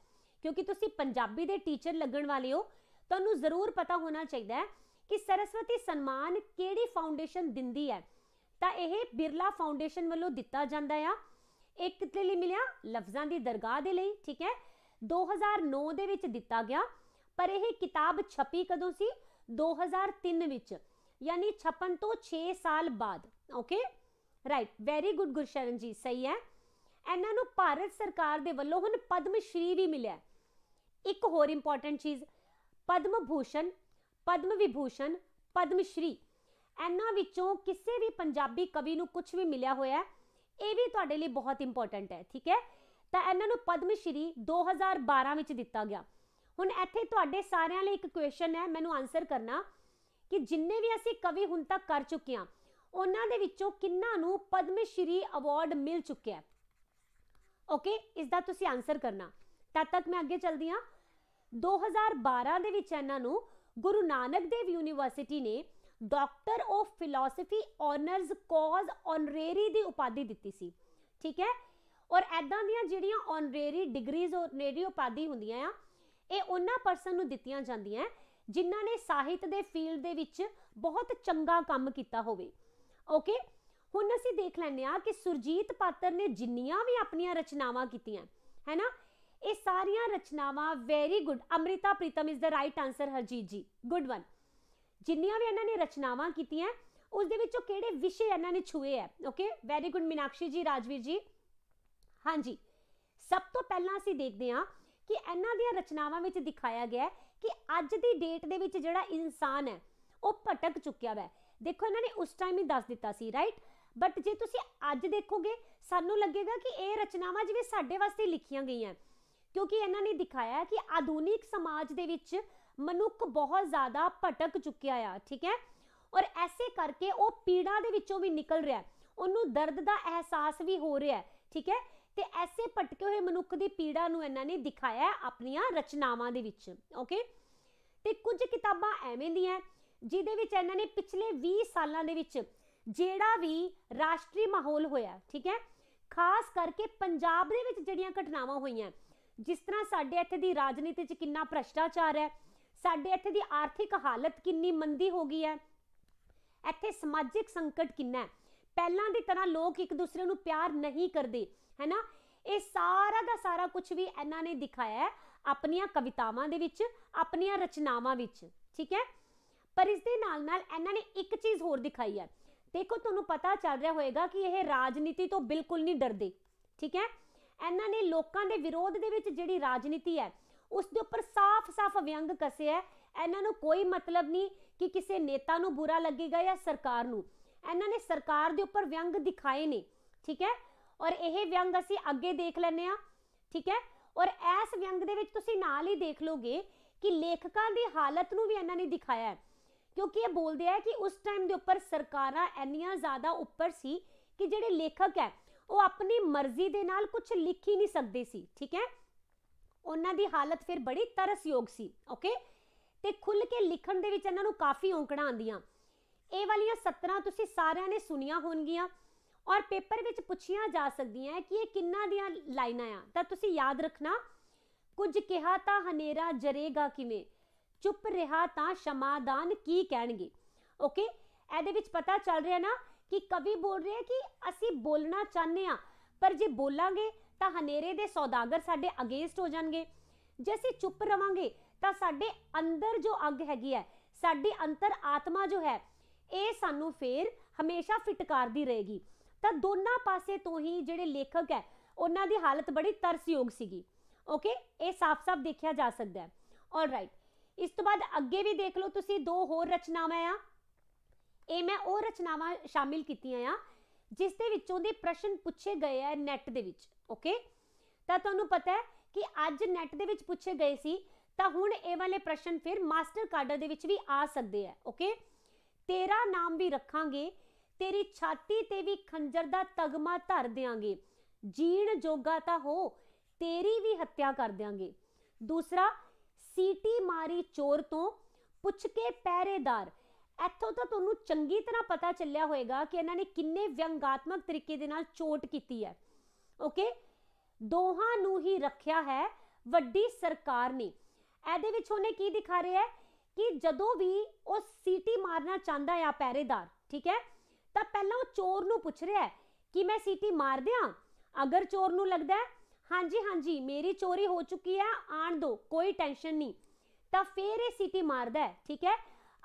ਕਿਉਂਕਿ ਤੁਸੀਂ ਪੰਜਾਬੀ ਦੇ ਟੀਚਰ ਲੱਗਣ ਵਾਲੇ ਹੋ ਤੁਹਾਨੂੰ ਜ਼ਰੂਰ ਪਤਾ ਹੋਣਾ ਚਾਹੀਦਾ ਕਿ ਸਰਸਵਤੀ ਸਨਮਾਨ ਕਿਹੜੀ ਫਾਊਂਡੇਸ਼ਨ ਦਿੰਦੀ ਹੈ ਤਾਂ ਇਹ ਬਿਰਲਾ ਫਾਊਂਡੇਸ਼ਨ ਵੱਲੋਂ ਦਿੱਤਾ ਜਾਂਦਾ ਆ ਇੱਕ ਕਿਤੇ ਲਈ ਮਿਲਿਆ ਲਫ਼ਜ਼ਾਂ ਦੀ ਦਰਗਾਹ ਦੇ ਲਈ ਠੀਕ ਹੈ 2009 ਦੇ ਵਿੱਚ ਦਿੱਤਾ ਗਿਆ ਪਰ ਇਹ ਕਿਤਾਬ ਛਪੀ ਕਦੋਂ ਸੀ 2003 ਵਿੱਚ ਯਾਨੀ ਛਪਣ ਤੋਂ 6 ਸਾਲ ਬਾਅਦ okay right very good Gursharan ji ਸਹੀ ਹੈ ਇਹਨਾਂ ਨੂੰ ਭਾਰਤ ਸਰਕਾਰ ਦੇ ਵੱਲੋਂ ਹੁਣ ਪਦਮ ਸ਼੍ਰੀ ਵੀ ਮਿਲਿਆ ਇੱਕ ਹੋਰ ਇੰਪੋਰਟੈਂਟ ਚੀਜ਼ ਪਦਮ ਭੂਸ਼ਣ ਪਦਮ ਵਿਭੂਸ਼ਣ ਪਦਮ ਸ਼੍ਰੀ ਇਹਨਾਂ ਵਿੱਚੋਂ ਕਿਸੇ ਵੀ ਪੰਜਾਬੀ ਕਵੀ ਨੂੰ ਕੁਝ ਵੀ ਮਿਲਿਆ ਹੋਇਆ ਹੈ ਇਹ ਵੀ ਤੁਹਾਡੇ ਲਈ ਬਹੁਤ ਇੰਪੋਰਟੈਂਟ ਹੈ ਠੀਕ ਹੈ ਤਾਂ ਇਹਨਾਂ ਨੂੰ ਪਦਮ ਸ਼੍ਰੀ 2012 ਵਿੱਚ ਦਿੱਤਾ ਗਿਆ ਹੁਣ ਇੱਥੇ ਤੁਹਾਡੇ ਸਾਰਿਆਂ ਲਈ ਇੱਕ ਕੁਐਸਚਨ ਹੈ ਮੈਨੂੰ ਆਨਸਰ ਕਰਨਾ ਕਿ ਜਿੰਨੇ ਵੀ ਅਸੀਂ ਕਵੀ ਹੁਣ ਤੱਕ ਕਰ ਚੁੱਕੇ ਹਾਂ ਉਹਨਾਂ ਦੇ ਵਿੱਚੋਂ ਕਿੰਨਾਂ ਨੂੰ ਪਦਮ ਸ਼੍ਰੀ ਅਵਾਰਡ ਮਿਲ ਚੁੱਕਿਆ ਹੈ ਓਕੇ ਇਸ ਦਾ ਤੁਸੀਂ ਆਨਸਰ ਕਰਨਾ ਤਦ ਤੱਕ ਮੈਂ ਅੱਗੇ ਚਲਦੀ ਹਾਂ 2012 ਦੇ ਵਿੱਚ ਇਹਨਾਂ ਨੂੰ ਗੁਰੂ ਨਾਨਕ ਦੇਵ ਯੂਨੀਵਰਸਿਟੀ ਨੇ doctor of philosophy honoris causa honorary ਦੀ ਉਪਾਧੀ ਦਿੱਤੀ ਸੀ ਠੀਕ ਹੈ ਔਰ ਐਦਾਂ ਦੀਆਂ ਜਿਹੜੀਆਂ ਆਨਰੇਰੀ ਡਿਗਰੀਜ਼ ਆਨਰੇਰੀ ਉਪਾਧੀ ਹੁੰਦੀਆਂ ਆ ਇਹ ਉਹਨਾਂ ਪਰਸਨ ਨੂੰ ਦਿੱਤੀਆਂ ਜਾਂਦੀਆਂ ਜਿਨ੍ਹਾਂ ਨੇ ਸਾਹਿਤ ਦੇ ਫੀਲਡ ਦੇ ਵਿੱਚ ਬਹੁਤ ਚੰਗਾ ਕੰਮ ਕੀਤਾ ਹੋਵੇ ਓਕੇ ਹੁਣ ਅਸੀਂ ਦੇਖ ਲੈਂਦੇ ਆ ਕਿ ਸੁਰਜੀਤ ਪਾਤਰ ਨੇ ਜਿੰਨੀਆਂ ਵੀ ਆਪਣੀਆਂ ਰਚਨਾਵਾਂ ਕੀਤੀਆਂ ਹੈਨਾ ਇਹ ਸਾਰੀਆਂ ਰਚਨਾਵਾਂ very good Amrita Pritam is the right answer Harjeet ji good one ਜਿੰਨੀਆਂ ਵੀ ਇਹਨਾਂ ਨੇ ਰਚਨਾਵਾਂ ਕੀਤੀਆਂ ਉਸ ਦੇ ਵਿੱਚੋਂ ਕਿਹੜੇ ਵਿਸ਼ੇ ਇਹਨਾਂ ਨੇ ਛੂਏ ਹੈ ਓਕੇ ਵੈਰੀ ਗੁੱਡ ਮਿਨਾਕਸ਼ੀ ਜੀ ਰਾਜਵੀਰ ਜੀ ਹਾਂਜੀ ਸਭ ਤੋਂ ਪਹਿਲਾਂ ਅਸੀਂ ਦੇਖਦੇ ਹਾਂ ਕਿ ਇਹਨਾਂ ਦੀਆਂ ਰਚਨਾਵਾਂ ਵਿੱਚ ਦਿਖਾਇਆ ਗਿਆ ਹੈ ਕਿ ਅੱਜ ਦੀ ਡੇਟ ਦੇ ਵਿੱਚ ਜਿਹੜਾ ਇਨਸਾਨ ਹੈ ਉਹ ਭਟਕ ਚੁੱਕਿਆ ਹੈ ਦੇਖੋ ਇਹਨਾਂ ਨੇ ਉਸ ਟਾਈਮ ਹੀ ਦੱਸ ਦਿੱਤਾ ਸੀ ਰਾਈਟ ਬਟ ਜੇ ਤੁਸੀਂ ਅੱਜ ਦੇਖੋਗੇ ਸਾਨੂੰ ਲੱਗੇਗਾ ਕਿ ਇਹ ਰਚਨਾਵਾਂ ਜਿਵੇਂ ਸਾਡੇ ਵਾਸਤੇ ਲਿਖੀਆਂ ਗਈਆਂ ਕਿਉਂਕਿ ਇਹਨਾਂ ਨੇ ਦਿਖਾਇਆ ਕਿ ਆਧੁਨਿਕ ਸਮਾਜ ਦੇ ਵਿੱਚ ਮਨੁੱਖ ਬਹੁਤ ਜ਼ਿਆਦਾ ਭਟਕ ਚੁੱਕਿਆ ਆ ਠੀਕ ਹੈ ਔਰ ਐਸੇ ਕਰਕੇ ਉਹ ਪੀੜਾ ਦੇ ਵਿੱਚੋਂ ਵੀ ਨਿਕਲ ਰਿਹਾ ਉਹਨੂੰ ਦਰਦ ਦਾ ਅਹਿਸਾਸ ਵੀ ਹੋ ਰਿਹਾ ਠੀਕ ਹੈ ਤੇ ਐਸੇ ਭਟਕੇ ਹੋਏ ਮਨੁੱਖ ਦੀ ਪੀੜਾ ਨੂੰ ਇਹਨਾਂ ਨੇ ਦਿਖਾਇਆ ਆਪਣੀਆਂ ਰਚਨਾਵਾਂ ਦੇ ਵਿੱਚ ਓਕੇ ਤੇ ਕੁਝ ਕਿਤਾਬਾਂ ਐਵੇਂ ਦੀਆਂ ਜਿਹਦੇ ਵਿੱਚ ਇਹਨਾਂ ਨੇ ਪਿਛਲੇ 20 ਸਾਲਾਂ ਦੇ ਵਿੱਚ ਜਿਹੜਾ ਵੀ ਰਾਸ਼ਟਰੀ ਮਾਹੌਲ ਹੋਇਆ ਠੀਕ ਹੈ ਖਾਸ ਕਰਕੇ ਪੰਜਾਬ ਦੇ ਵਿੱਚ ਜਿਹੜੀਆਂ ਘਟਨਾਵਾਂ ਹੋਈਆਂ ਜਿਸ ਤਰ੍ਹਾਂ ਸਾਡੇ ਇੱਥੇ ਦੀ ਰਾਜਨੀਤੀ 'ਚ ਕਿੰਨਾ ਭ੍ਰਸ਼ਟਾਚਾਰ ਹੈ ਸਾਡੇ ਇੱਥੇ ਦੀ ਆਰਥਿਕ ਹਾਲਤ ਕਿੰਨੀ ਮੰਦੀ ਹੋ ਗਈ ਹੈ ਇੱਥੇ ਸਮਾਜਿਕ ਸੰਕਟ ਕਿੰਨਾ ਹੈ ਪਹਿਲਾਂ ਦੀ ਤਰ੍ਹਾਂ ਲੋਕ ਇੱਕ ਦੂਸਰੇ ਨੂੰ ਪਿਆਰ ਨਹੀਂ ਕਰਦੇ ਹੈਨਾ ਇਹ ਸਾਰਾ ਦਾ ਸਾਰਾ ਕੁਝ ਵੀ ਇਹਨਾਂ ਨੇ ਦਿਖਾਇਆ ਹੈ ਆਪਣੀਆਂ ਕਵਿਤਾਵਾਂ ਦੇ ਵਿੱਚ ਆਪਣੀਆਂ ਰਚਨਾਵਾਂ ਵਿੱਚ ਠੀਕ ਹੈ ਪਰ ਇਸ ਦੇ ਨਾਲ ਨਾਲ ਇਹਨਾਂ ਨੇ ਇੱਕ ਚੀਜ਼ ਹੋਰ ਦਿਖਾਈ ਹੈ ਦੇਖੋ ਤੁਹਾਨੂੰ ਪਤਾ ਚੱਲ ਰਿਹਾ ਹੋਵੇਗਾ ਕਿ ਇਹ ਰਾਜਨੀਤੀ ਤੋਂ ਬਿਲਕੁਲ ਨਹੀਂ ਡਰਦੇ ਠੀਕ ਹੈ ਇਹਨਾਂ ਨੇ ਲੋਕਾਂ ਦੇ ਵਿਰੋਧ ਦੇ ਵਿੱਚ ਜਿਹੜੀ ਰਾਜਨੀਤੀ ਹੈ ਉਸ ਦੇ ਉੱਪਰ ਸਾਫ਼-ਸਾਫ਼ ਵਿਅੰਗ ਕਸਿਆ ਇਹਨਾਂ ਨੂੰ ਕੋਈ ਮਤਲਬ ਨਹੀਂ ਕਿ ਕਿਸੇ ਨੇਤਾ ਨੂੰ ਬੁਰਾ ਲੱਗੇਗਾ ਜਾਂ ਸਰਕਾਰ ਨੂੰ ਇਹਨਾਂ ਨੇ ਸਰਕਾਰ ਦੇ ਉੱਪਰ ਵਿਅੰਗ ਦਿਖਾਏ ਨੇ ਠੀਕ ਹੈ ਔਰ ਇਹ ਵਿਅੰਗ ਅਸੀਂ ਅੱਗੇ ਦੇਖ ਲੈਨੇ ਆ ਠੀਕ ਹੈ ਔਰ ਇਸ ਵਿਅੰਗ ਦੇ ਵਿੱਚ ਤੁਸੀਂ ਨਾਲ ਹੀ ਦੇਖ ਲੋਗੇ ਕਿ ਲੇਖਕਾਂ ਦੀ ਹਾਲਤ ਨੂੰ ਵੀ ਇਹਨਾਂ ਨੇ ਦਿਖਾਇਆ ਹੈ ਕਿਉਂਕਿ ਇਹ ਬੋਲਦੇ ਆ ਕਿ ਉਸ ਟਾਈਮ ਦੇ ਉੱਪਰ ਸਰਕਾਰਾਂ ਇੰਨੀਆਂ ਜ਼ਿਆਦਾ ਉੱਪਰ ਸੀ ਕਿ ਜਿਹੜੇ ਲੇਖਕ ਹੈ ਉਹ ਆਪਣੀ ਮਰਜ਼ੀ ਦੇ ਨਾਲ ਕੁਝ ਲਿਖ ਹੀ ਨਹੀਂ ਸਕਦੇ ਸੀ ਠੀਕ ਹੈ ਉਹਨਾਂ ਦੀ ਹਾਲਤ ਫਿਰ ਬੜੀ ਤਰਸਯੋਗ ਸੀ ਓਕੇ ਤੇ ਖੁੱਲ ਕੇ ਲਿਖਣ ਦੇ ਵਿੱਚ ਇਹਨਾਂ ਨੂੰ ਕਾਫੀ ਔਂਕੜਾਂ ਆਂਦੀਆਂ ਇਹ ਵਾਲੀਆਂ 17 ਤੁਸੀਂ ਸਾਰਿਆਂ ਨੇ ਸੁਨੀਆਂ ਹੋਣਗੀਆਂ ਔਰ ਪੇਪਰ ਵਿੱਚ ਪੁੱਛੀਆਂ ਜਾ ਸਕਦੀਆਂ ਕਿ ਇਹ ਕਿੰਨਾ ਦੀਆਂ ਲਾਈਨਾਂ ਆ ਤਾਂ ਤੁਸੀਂ ਯਾਦ ਰੱਖਣਾ ਕੁਝ ਕਿਹਾ ਤਾਂ ਹਨੇਰਾ ਜਰੇਗਾ ਕਿਵੇਂ ਚੁੱਪ ਰਿਹਾ ਤਾਂ ਸ਼ਮਾਦਾਨ ਕੀ ਕਹਿਣਗੇ ਓਕੇ ਇਹਦੇ ਵਿੱਚ ਪਤਾ ਚੱਲ ਰਿਹਾ ਨਾ ਕਿ ਕਵੀ ਬੋਲ ਰਿਹਾ ਕਿ ਅਸੀਂ ਬੋਲਣਾ ਚਾਹੁੰਦੇ ਆ ਪਰ ਜੇ ਬੋਲਾਂਗੇ ਤਾਂ ਹਨੇਰੇ ਦੇ ਸੌਦਾਗਰ ਸਾਡੇ ਅਗੇਂਸਟ ਹੋ ਜਾਣਗੇ ਜੇ ਅਸੀਂ ਚੁੱਪ ਰਵਾਂਗੇ ਤਾਂ ਸਾਡੇ ਅੰਦਰ ਜੋ ਅੱਗ ਹੈਗੀ ਹੈ ਸਾਡੀ ਅੰਤਰ ਆਤਮਾ ਜੋ ਹੈ ਇਹ ਸਾਨੂੰ ਫੇਰ ਹਮੇਸ਼ਾ ਫਿਟਕਾਰਦੀ ਰਹੇਗੀ ਤਾਂ ਦੋਨਾਂ ਪਾਸੇ ਤੋਂ ਹੀ ਜਿਹੜੇ ਲੇਖਕ ਹੈ ਉਹਨਾਂ ਦੀ ਹਾਲਤ ਬੜੀ ਤਰਸਯੋਗ ਸੀਗੀ ਓਕੇ ਇਹ ਸਾਫ਼-ਸਾਫ਼ ਦੇਖਿਆ ਜਾ ਸਕਦਾ ਹੈ ਆਲ ਰਾਈਟ ਇਸ ਤੋਂ ਬਾਅਦ ਅੱਗੇ ਵੀ ਦੇਖ ਲਓ ਤੁਸੀਂ ਦੋ ਹੋਰ ਰਚਨਾਵਾਂ ਆ ਇਹ ਮੈਂ ਉਹ ਰਚਨਾਵਾਂ ਸ਼ਾਮਿਲ ਕੀਤੀਆਂ ਆ ਜਿਸ ਦੇ ਵਿੱਚੋਂ ਦੇ ਪ੍ਰਸ਼ਨ ਪੁੱਛੇ ਗਏ ਆ ਨੈਟ ਦੇ ਵਿੱਚ ਓਕੇ ਤਾਂ ਤੁਹਾਨੂੰ ਪਤਾ ਹੈ ਕਿ ਅੱਜ ਨੈਟ ਦੇ ਵਿੱਚ ਪੁੱਛੇ ਗਏ ਸੀ ਤਾਂ ਹੁਣ ਇਹ ਵਾਲੇ ਪ੍ਰਸ਼ਨ ਫਿਰ ਮਾਸਟਰ ਕਾਰਡਰ ਦੇ ਵਿੱਚ ਵੀ ਆ ਸਕਦੇ ਆ ਓਕੇ ਤੇਰਾ ਨਾਮ ਵੀ ਰੱਖਾਂਗੇ ਤੇਰੀ ਛਾਤੀ ਤੇ ਵੀ ਖੰਜਰ ਦਾ ਤਗਮਾ ਧਰ ਦੇਾਂਗੇ ਜੀਣ ਜੋਗਾ ਤਾਂ ਹੋ ਤੇਰੀ ਵੀ ਹੱਤਿਆ ਕਰ ਦੇਾਂਗੇ ਦੂਸਰਾ ਸੀਟੀ ਮਾਰੀ ਚੋਰ ਤੋਂ ਪੁੱਛ ਕੇ ਪਹਿਰੇਦਾਰ ਇੱਥੋਂ ਤਾਂ ਤੁਹਾਨੂੰ ਚੰਗੀ ਤਰ੍ਹਾਂ ਪਤਾ ਚੱਲਿਆ ਹੋਵੇਗਾ ਕਿ ਇਹਨਾਂ ਨੇ ਕਿੰਨੇ ਵਿਅੰਗਾਤਮਕ ਤਰੀਕੇ ਦੇ ਨਾਲ ਚੋਟ ਕੀਤੀ ਹੈ ਓਕੇ ਦੋਹਾਂ ਨੂੰ ਹੀ ਰੱਖਿਆ ਹੈ ਵੱਡੀ ਸਰਕਾਰ ਨੇ ਇਹਦੇ ਵਿੱਚ ਉਹਨੇ ਕੀ ਦਿਖਾ ਰਿਹਾ ਹੈ ਕਿ ਜਦੋਂ ਵੀ ਉਹ ਸੀਟੀ ਮਾਰਨਾ ਚਾਹੁੰਦਾ ਹੈ ਆ ਪਹਿਰੇਦਾਰ ਠੀਕ ਹੈ ਤਾਂ ਪਹਿਲਾਂ ਉਹ ਚੋਰ ਨੂੰ ਪੁੱਛ ਰਿਹਾ ਹੈ ਕਿ ਮੈਂ ਸੀਟੀ ਮਾਰ ਦਿਆਂ ਅਗਰ ਚੋਰ ਨੂੰ ਲੱਗਦਾ ਹੈ ਹਾਂਜੀ ਹਾਂਜੀ ਮੇਰੀ ਚੋਰੀ ਹੋ ਚੁੱਕੀ ਹੈ ਆਣ ਦੋ ਕੋਈ ਟੈਨਸ਼ਨ ਨਹੀਂ ਤਾਂ ਫੇਰ ਇਹ ਸੀਟੀ ਮਾਰਦਾ ਹੈ ਠੀਕ ਹੈ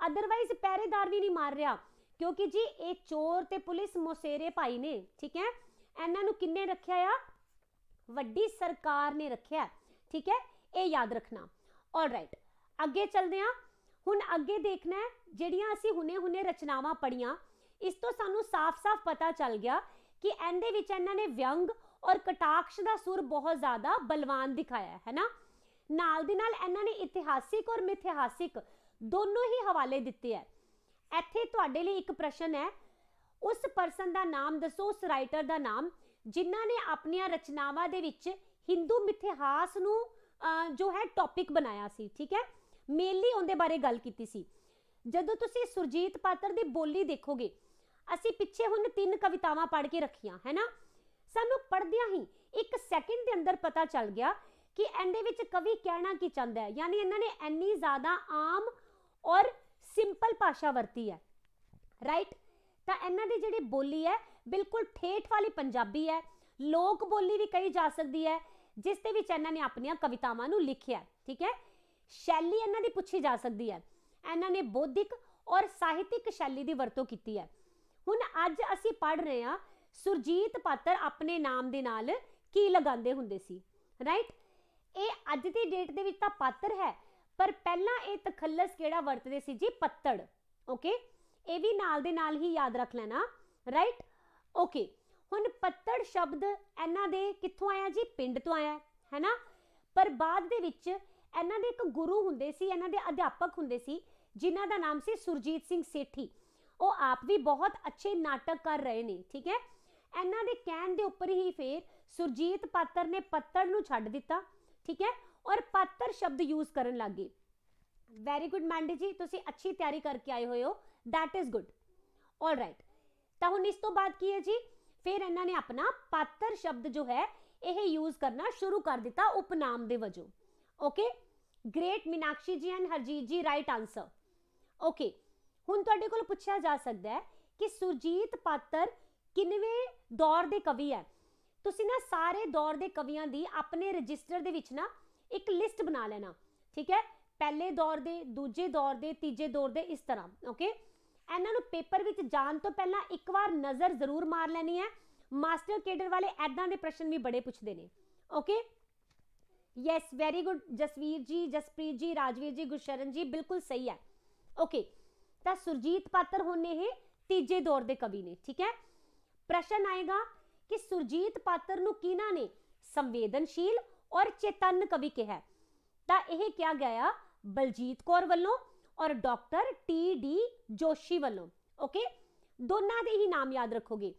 ਅਦਰਵਾਈਜ਼ ਪਹਿਰੇਦਾਰ ਵੀ ਨਹੀਂ ਮਾਰ ਰਿਹਾ ਕਿਉਂਕਿ ਜੀ ਇਹ ਚੋਰ ਤੇ ਪੁਲਿਸ ਮੋਸੇਰੇ ਭਾਈ ਨੇ ਠੀਕ ਹੈ ਇਹਨਾਂ ਨੂੰ ਕਿੰਨੇ ਰੱਖਿਆ ਆ ਵੱਡੀ ਸਰਕਾਰ ਨੇ ਰੱਖਿਆ ਠੀਕ ਹੈ ਇਹ ਯਾਦ ਰੱਖਣਾ ਆਲ ਰਾਈਟ ਅੱਗੇ ਚੱਲਦੇ ਆ ਹੁਣ ਅੱਗੇ ਦੇਖਣਾ ਹੈ ਜਿਹੜੀਆਂ ਅਸੀਂ ਹੁਣੇ-ਹੁਣੇ ਰਚਨਾਵਾਂ ਪੜੀਆਂ ਇਸ ਤੋਂ ਸਾਨੂੰ ਸਾਫ਼-ਸਾਫ਼ ਪਤਾ ਚੱਲ ਗਿਆ ਕਿ ਇਹਦੇ ਵਿੱਚ ਇਹਨਾਂ ਨੇ ਵਿਅੰਗ ਔਰ ਕਟਾਕਸ਼ ਦਾ ਸੁਰ ਬਹੁਤ ਜ਼ਿਆਦਾ ਬਲਵਾਨ ਦਿਖਾਇਆ ਹੈ ਨਾ ਨਾਲ ਦੀ ਨਾਲ ਇਹਨਾਂ ਨੇ ਇਤਿਹਾਸਿਕ ਔਰ ਮਿਥਿਹਾਸਿਕ ਦੋਨੋਂ ਹੀ ਹਵਾਲੇ ਦਿੱਤੇ ਐ ਇੱਥੇ ਤੁਹਾਡੇ ਲਈ ਇੱਕ ਪ੍ਰਸ਼ਨ ਹੈ ਉਸ ਪਰਸਨ ਦਾ ਨਾਮ ਦੱਸੋ ਉਸ ਰਾਈਟਰ ਦਾ ਨਾਮ ਜਿਨ੍ਹਾਂ ਨੇ ਆਪਣੀਆਂ ਰਚਨਾਵਾਂ ਦੇ ਵਿੱਚ ਹਿੰਦੂ ਮਿਥਿਹਾਸ ਨੂੰ ਜੋ ਹੈ ਟੌਪਿਕ ਬਣਾਇਆ ਸੀ ਠੀਕ ਹੈ ਮੇਨਲੀ ਉਹਦੇ ਬਾਰੇ ਗੱਲ ਕੀਤੀ ਸੀ ਜਦੋਂ ਤੁਸੀਂ ਸੁਰਜੀਤ ਪਾਤਰ ਦੀ ਬੋਲੀ ਦੇਖੋਗੇ ਅਸੀਂ ਪਿੱਛੇ ਹੁਣ ਤਿੰਨ ਕਵਿਤਾਵਾਂ ਪੜ੍ਹ ਕੇ ਰੱਖੀਆਂ ਹੈ ਨਾ ਸਾਨੂੰ ਪੜਦਿਆਂ ਹੀ ਇੱਕ ਸੈਕਿੰਡ ਦੇ ਅੰਦਰ ਪਤਾ ਚੱਲ ਗਿਆ ਕਿ ਇਹਦੇ ਵਿੱਚ ਕਵੀ ਕਹਿਣਾ ਕੀ ਚਾਹੁੰਦਾ ਹੈ ਯਾਨੀ ਇਹਨਾਂ ਨੇ ਇੰਨੀ ਜ਼ਿਆਦਾ ਆਮ ਔਰ ਸਿੰਪਲ ਭਾਸ਼ਾ ਵਰਤੀ ਹੈ ਰਾਈਟ ਤਾਂ ਇਹਨਾਂ ਦੀ ਜਿਹੜੀ ਬੋਲੀ ਹੈ ਬਿਲਕੁਲ ਠੇਠ ਵਾਲੀ ਪੰਜਾਬੀ ਹੈ ਲੋਕ ਬੋਲੀ ਵੀ ਕਹੀ ਜਾ ਸਕਦੀ ਹੈ ਜਿਸ ਦੇ ਵਿੱਚ ਇਹਨਾਂ ਨੇ ਆਪਣੀਆਂ ਕਵਿਤਾਵਾਂ ਨੂੰ ਲਿਖਿਆ ਠੀਕ ਹੈ ਸ਼ੈਲੀ ਇਹਨਾਂ ਦੀ ਪੁੱਛੀ ਜਾ ਸਕਦੀ ਹੈ ਇਹਨਾਂ ਨੇ ਬੋਧਿਕ ਔਰ ਸਾਹਿਤਿਕ ਸ਼ੈਲੀ ਦੀ ਵਰਤੋਂ ਕੀਤੀ ਹੈ ਹੁਣ ਅੱਜ ਅਸੀਂ ਪੜ ਰਹੇ ਹਾਂ ਸੁਰਜੀਤ ਪਾਤਰ ਆਪਣੇ ਨਾਮ ਦੇ ਨਾਲ ਕੀ ਲਗਾਉਂਦੇ ਹੁੰਦੇ ਸੀ ਰਾਈਟ ਇਹ ਅੱਜ ਦੀ ਡੇਟ ਦੇ ਵਿੱਚ ਤਾਂ ਪਾਤਰ ਹੈ ਪਰ ਪਹਿਲਾਂ ਇਹ ਤਖੱਲਸ ਕਿਹੜਾ ਵਰਤਦੇ ਸੀ ਜੀ ਪੱਤੜ ਓਕੇ ਇਹ ਵੀ ਨਾਲ ਦੇ ਨਾਲ ਹੀ ਯਾਦ ਰੱਖ ਲੈਣਾ ਰਾਈਟ ਓਕੇ ਹੁਣ ਪੱਤੜ ਸ਼ਬਦ ਇਹਨਾਂ ਦੇ ਕਿੱਥੋਂ ਆਇਆ ਜੀ ਪਿੰਡ ਤੋਂ ਆਇਆ ਹੈ ਨਾ ਪਰ ਬਾਅਦ ਦੇ ਵਿੱਚ ਇਹਨਾਂ ਦੇ ਇੱਕ ਗੁਰੂ ਹੁੰਦੇ ਸੀ ਇਹਨਾਂ ਦੇ ਅਧਿਆਪਕ ਹੁੰਦੇ ਸੀ ਜਿਨ੍ਹਾਂ ਦਾ ਨਾਮ ਸੀ ਸੁਰਜੀਤ ਸਿੰਘ ਸੇਠੀ ਉਹ ਆਪ ਵੀ ਬਹੁਤ ਅੱਛੇ ਨਾਟਕ ਕਰ ਰਹੇ ਨੇ ਠੀਕ ਹੈ ਇਹਨਾਂ ਦੇ ਕਹਿਣ ਦੇ ਉੱਪਰ ਹੀ ਫੇਰ ਸੁਰਜੀਤ ਪਾਤਰ ਨੇ ਪੱਤੜ ਨੂੰ ਛੱਡ ਦਿੱਤਾ ਠੀਕ ਹੈ ਔਰ ਪਾਤਰ ਸ਼ਬਦ ਯੂਜ਼ ਕਰਨ ਲੱਗੇ ਵੈਰੀ ਗੁੱਡ ਮੰਡੀ ਜੀ ਤੁਸੀਂ ਅੱਛੀ ਤਿਆਰੀ ਕਰਕੇ ਆਏ ਹੋਏ ਹੋ ਦੈਟ ਇਜ਼ ਗੁੱਡ 올 ਰਾਈਟ ਤਾਂ ਹੁਣ ਇਸ ਤੋਂ ਬਾਅਦ ਕੀ ਹੈ ਜੀ ਫਿਰ ਇਹਨਾਂ ਨੇ ਆਪਣਾ ਪਾਤਰ ਸ਼ਬਦ ਜੋ ਹੈ ਇਹ ਯੂਜ਼ ਕਰਨਾ ਸ਼ੁਰੂ ਕਰ ਦਿੱਤਾ ਉਪਨਾਮ ਦੇ ਵਜੋਂ ਓਕੇ ਗ੍ਰੇਟ ਮਿਨਾਕਸ਼ੀ ਜੀ ਐਂਡ ਹਰਜੀਤ ਜੀ ਰਾਈਟ ਆਨਸਰ ਓਕੇ ਹੁਣ ਤੁਹਾਡੇ ਕੋਲ ਪੁੱਛਿਆ ਜਾ ਸਕਦਾ ਹੈ ਕਿ ਸੁਰਜੀਤ ਪਾਤਰ ਕਿੰਵੇਂ ਦੌਰ ਦੇ ਕਵੀ ਹੈ ਤੁਸੀਂ ਨਾ ਸਾਰੇ ਦੌਰ ਦੇ ਕਵੀਆਂ ਦੀ ਆਪਣੇ ਰਜਿਸਟਰ ਦੇ ਵਿੱਚ ਨਾ ਇੱਕ ਲਿਸਟ ਬਣਾ ਲੈਣਾ ਠੀਕ ਹੈ ਪਹਿਲੇ ਦੌਰ ਦੇ ਦੂਜੇ ਦੌਰ ਦੇ ਤੀਜੇ ਦੌਰ ਦੇ ਇਸ ਤਰ੍ਹਾਂ ਓਕੇ ਇਹਨਾਂ ਨੂੰ ਪੇਪਰ ਵਿੱਚ ਜਾਣ ਤੋਂ ਪਹਿਲਾਂ ਇੱਕ ਵਾਰ ਨਜ਼ਰ ਜ਼ਰੂਰ ਮਾਰ ਲੈਣੀ ਹੈ ਮਾਸਟਰ ਕੇਡਰ ਵਾਲੇ ਐਦਾਂ ਦੇ ਪ੍ਰਸ਼ਨ ਵੀ ਬੜੇ ਪੁੱਛਦੇ ਨੇ okay yes very good Jasveer ji Jaspreet ਜੀ ਰਾਜਵੀਰ ਜੀ ਗੁਰਸ਼ਰਨ ਜੀ ਬਿਲਕੁਲ ਸਹੀ ਹੈ ਓਕੇ ਤਾਂ ਸੁਰਜੀਤ ਪਾਤਰ ਹੋਣੇ ਹੈ ਤੀਜੇ ਦੌਰ ਦੇ ਕਵੀ ਨੇ ਠੀਕ ਹੈ ਪ੍ਰਸ਼ਨ ਆਏਗਾ ਕਿ ਸੁਰਜੀਤ ਪਾਤਰ ਨੂੰ ਕਿਹਨਾਂ ਨੇ ਸੰਵੇਦਨਸ਼ੀਲ ਔਰ ਚੇਤਨ ਕਵੀ ਕਿਹਾ ਤਾਂ ਇਹ ਕਿਹਾ ਗਿਆ ਬਲਜੀਤ ਕੌਰ ਵੱਲੋਂ ਔਰ ਡਾਕਟਰ ਟੀ ਡੀ ਜੋਸ਼ੀ ਵੱਲੋਂ ਓਕੇ ਦੋਨਾਂ ਦੇ ਹੀ ਨਾਮ ਯਾਦ ਰੱਖੋਗੇ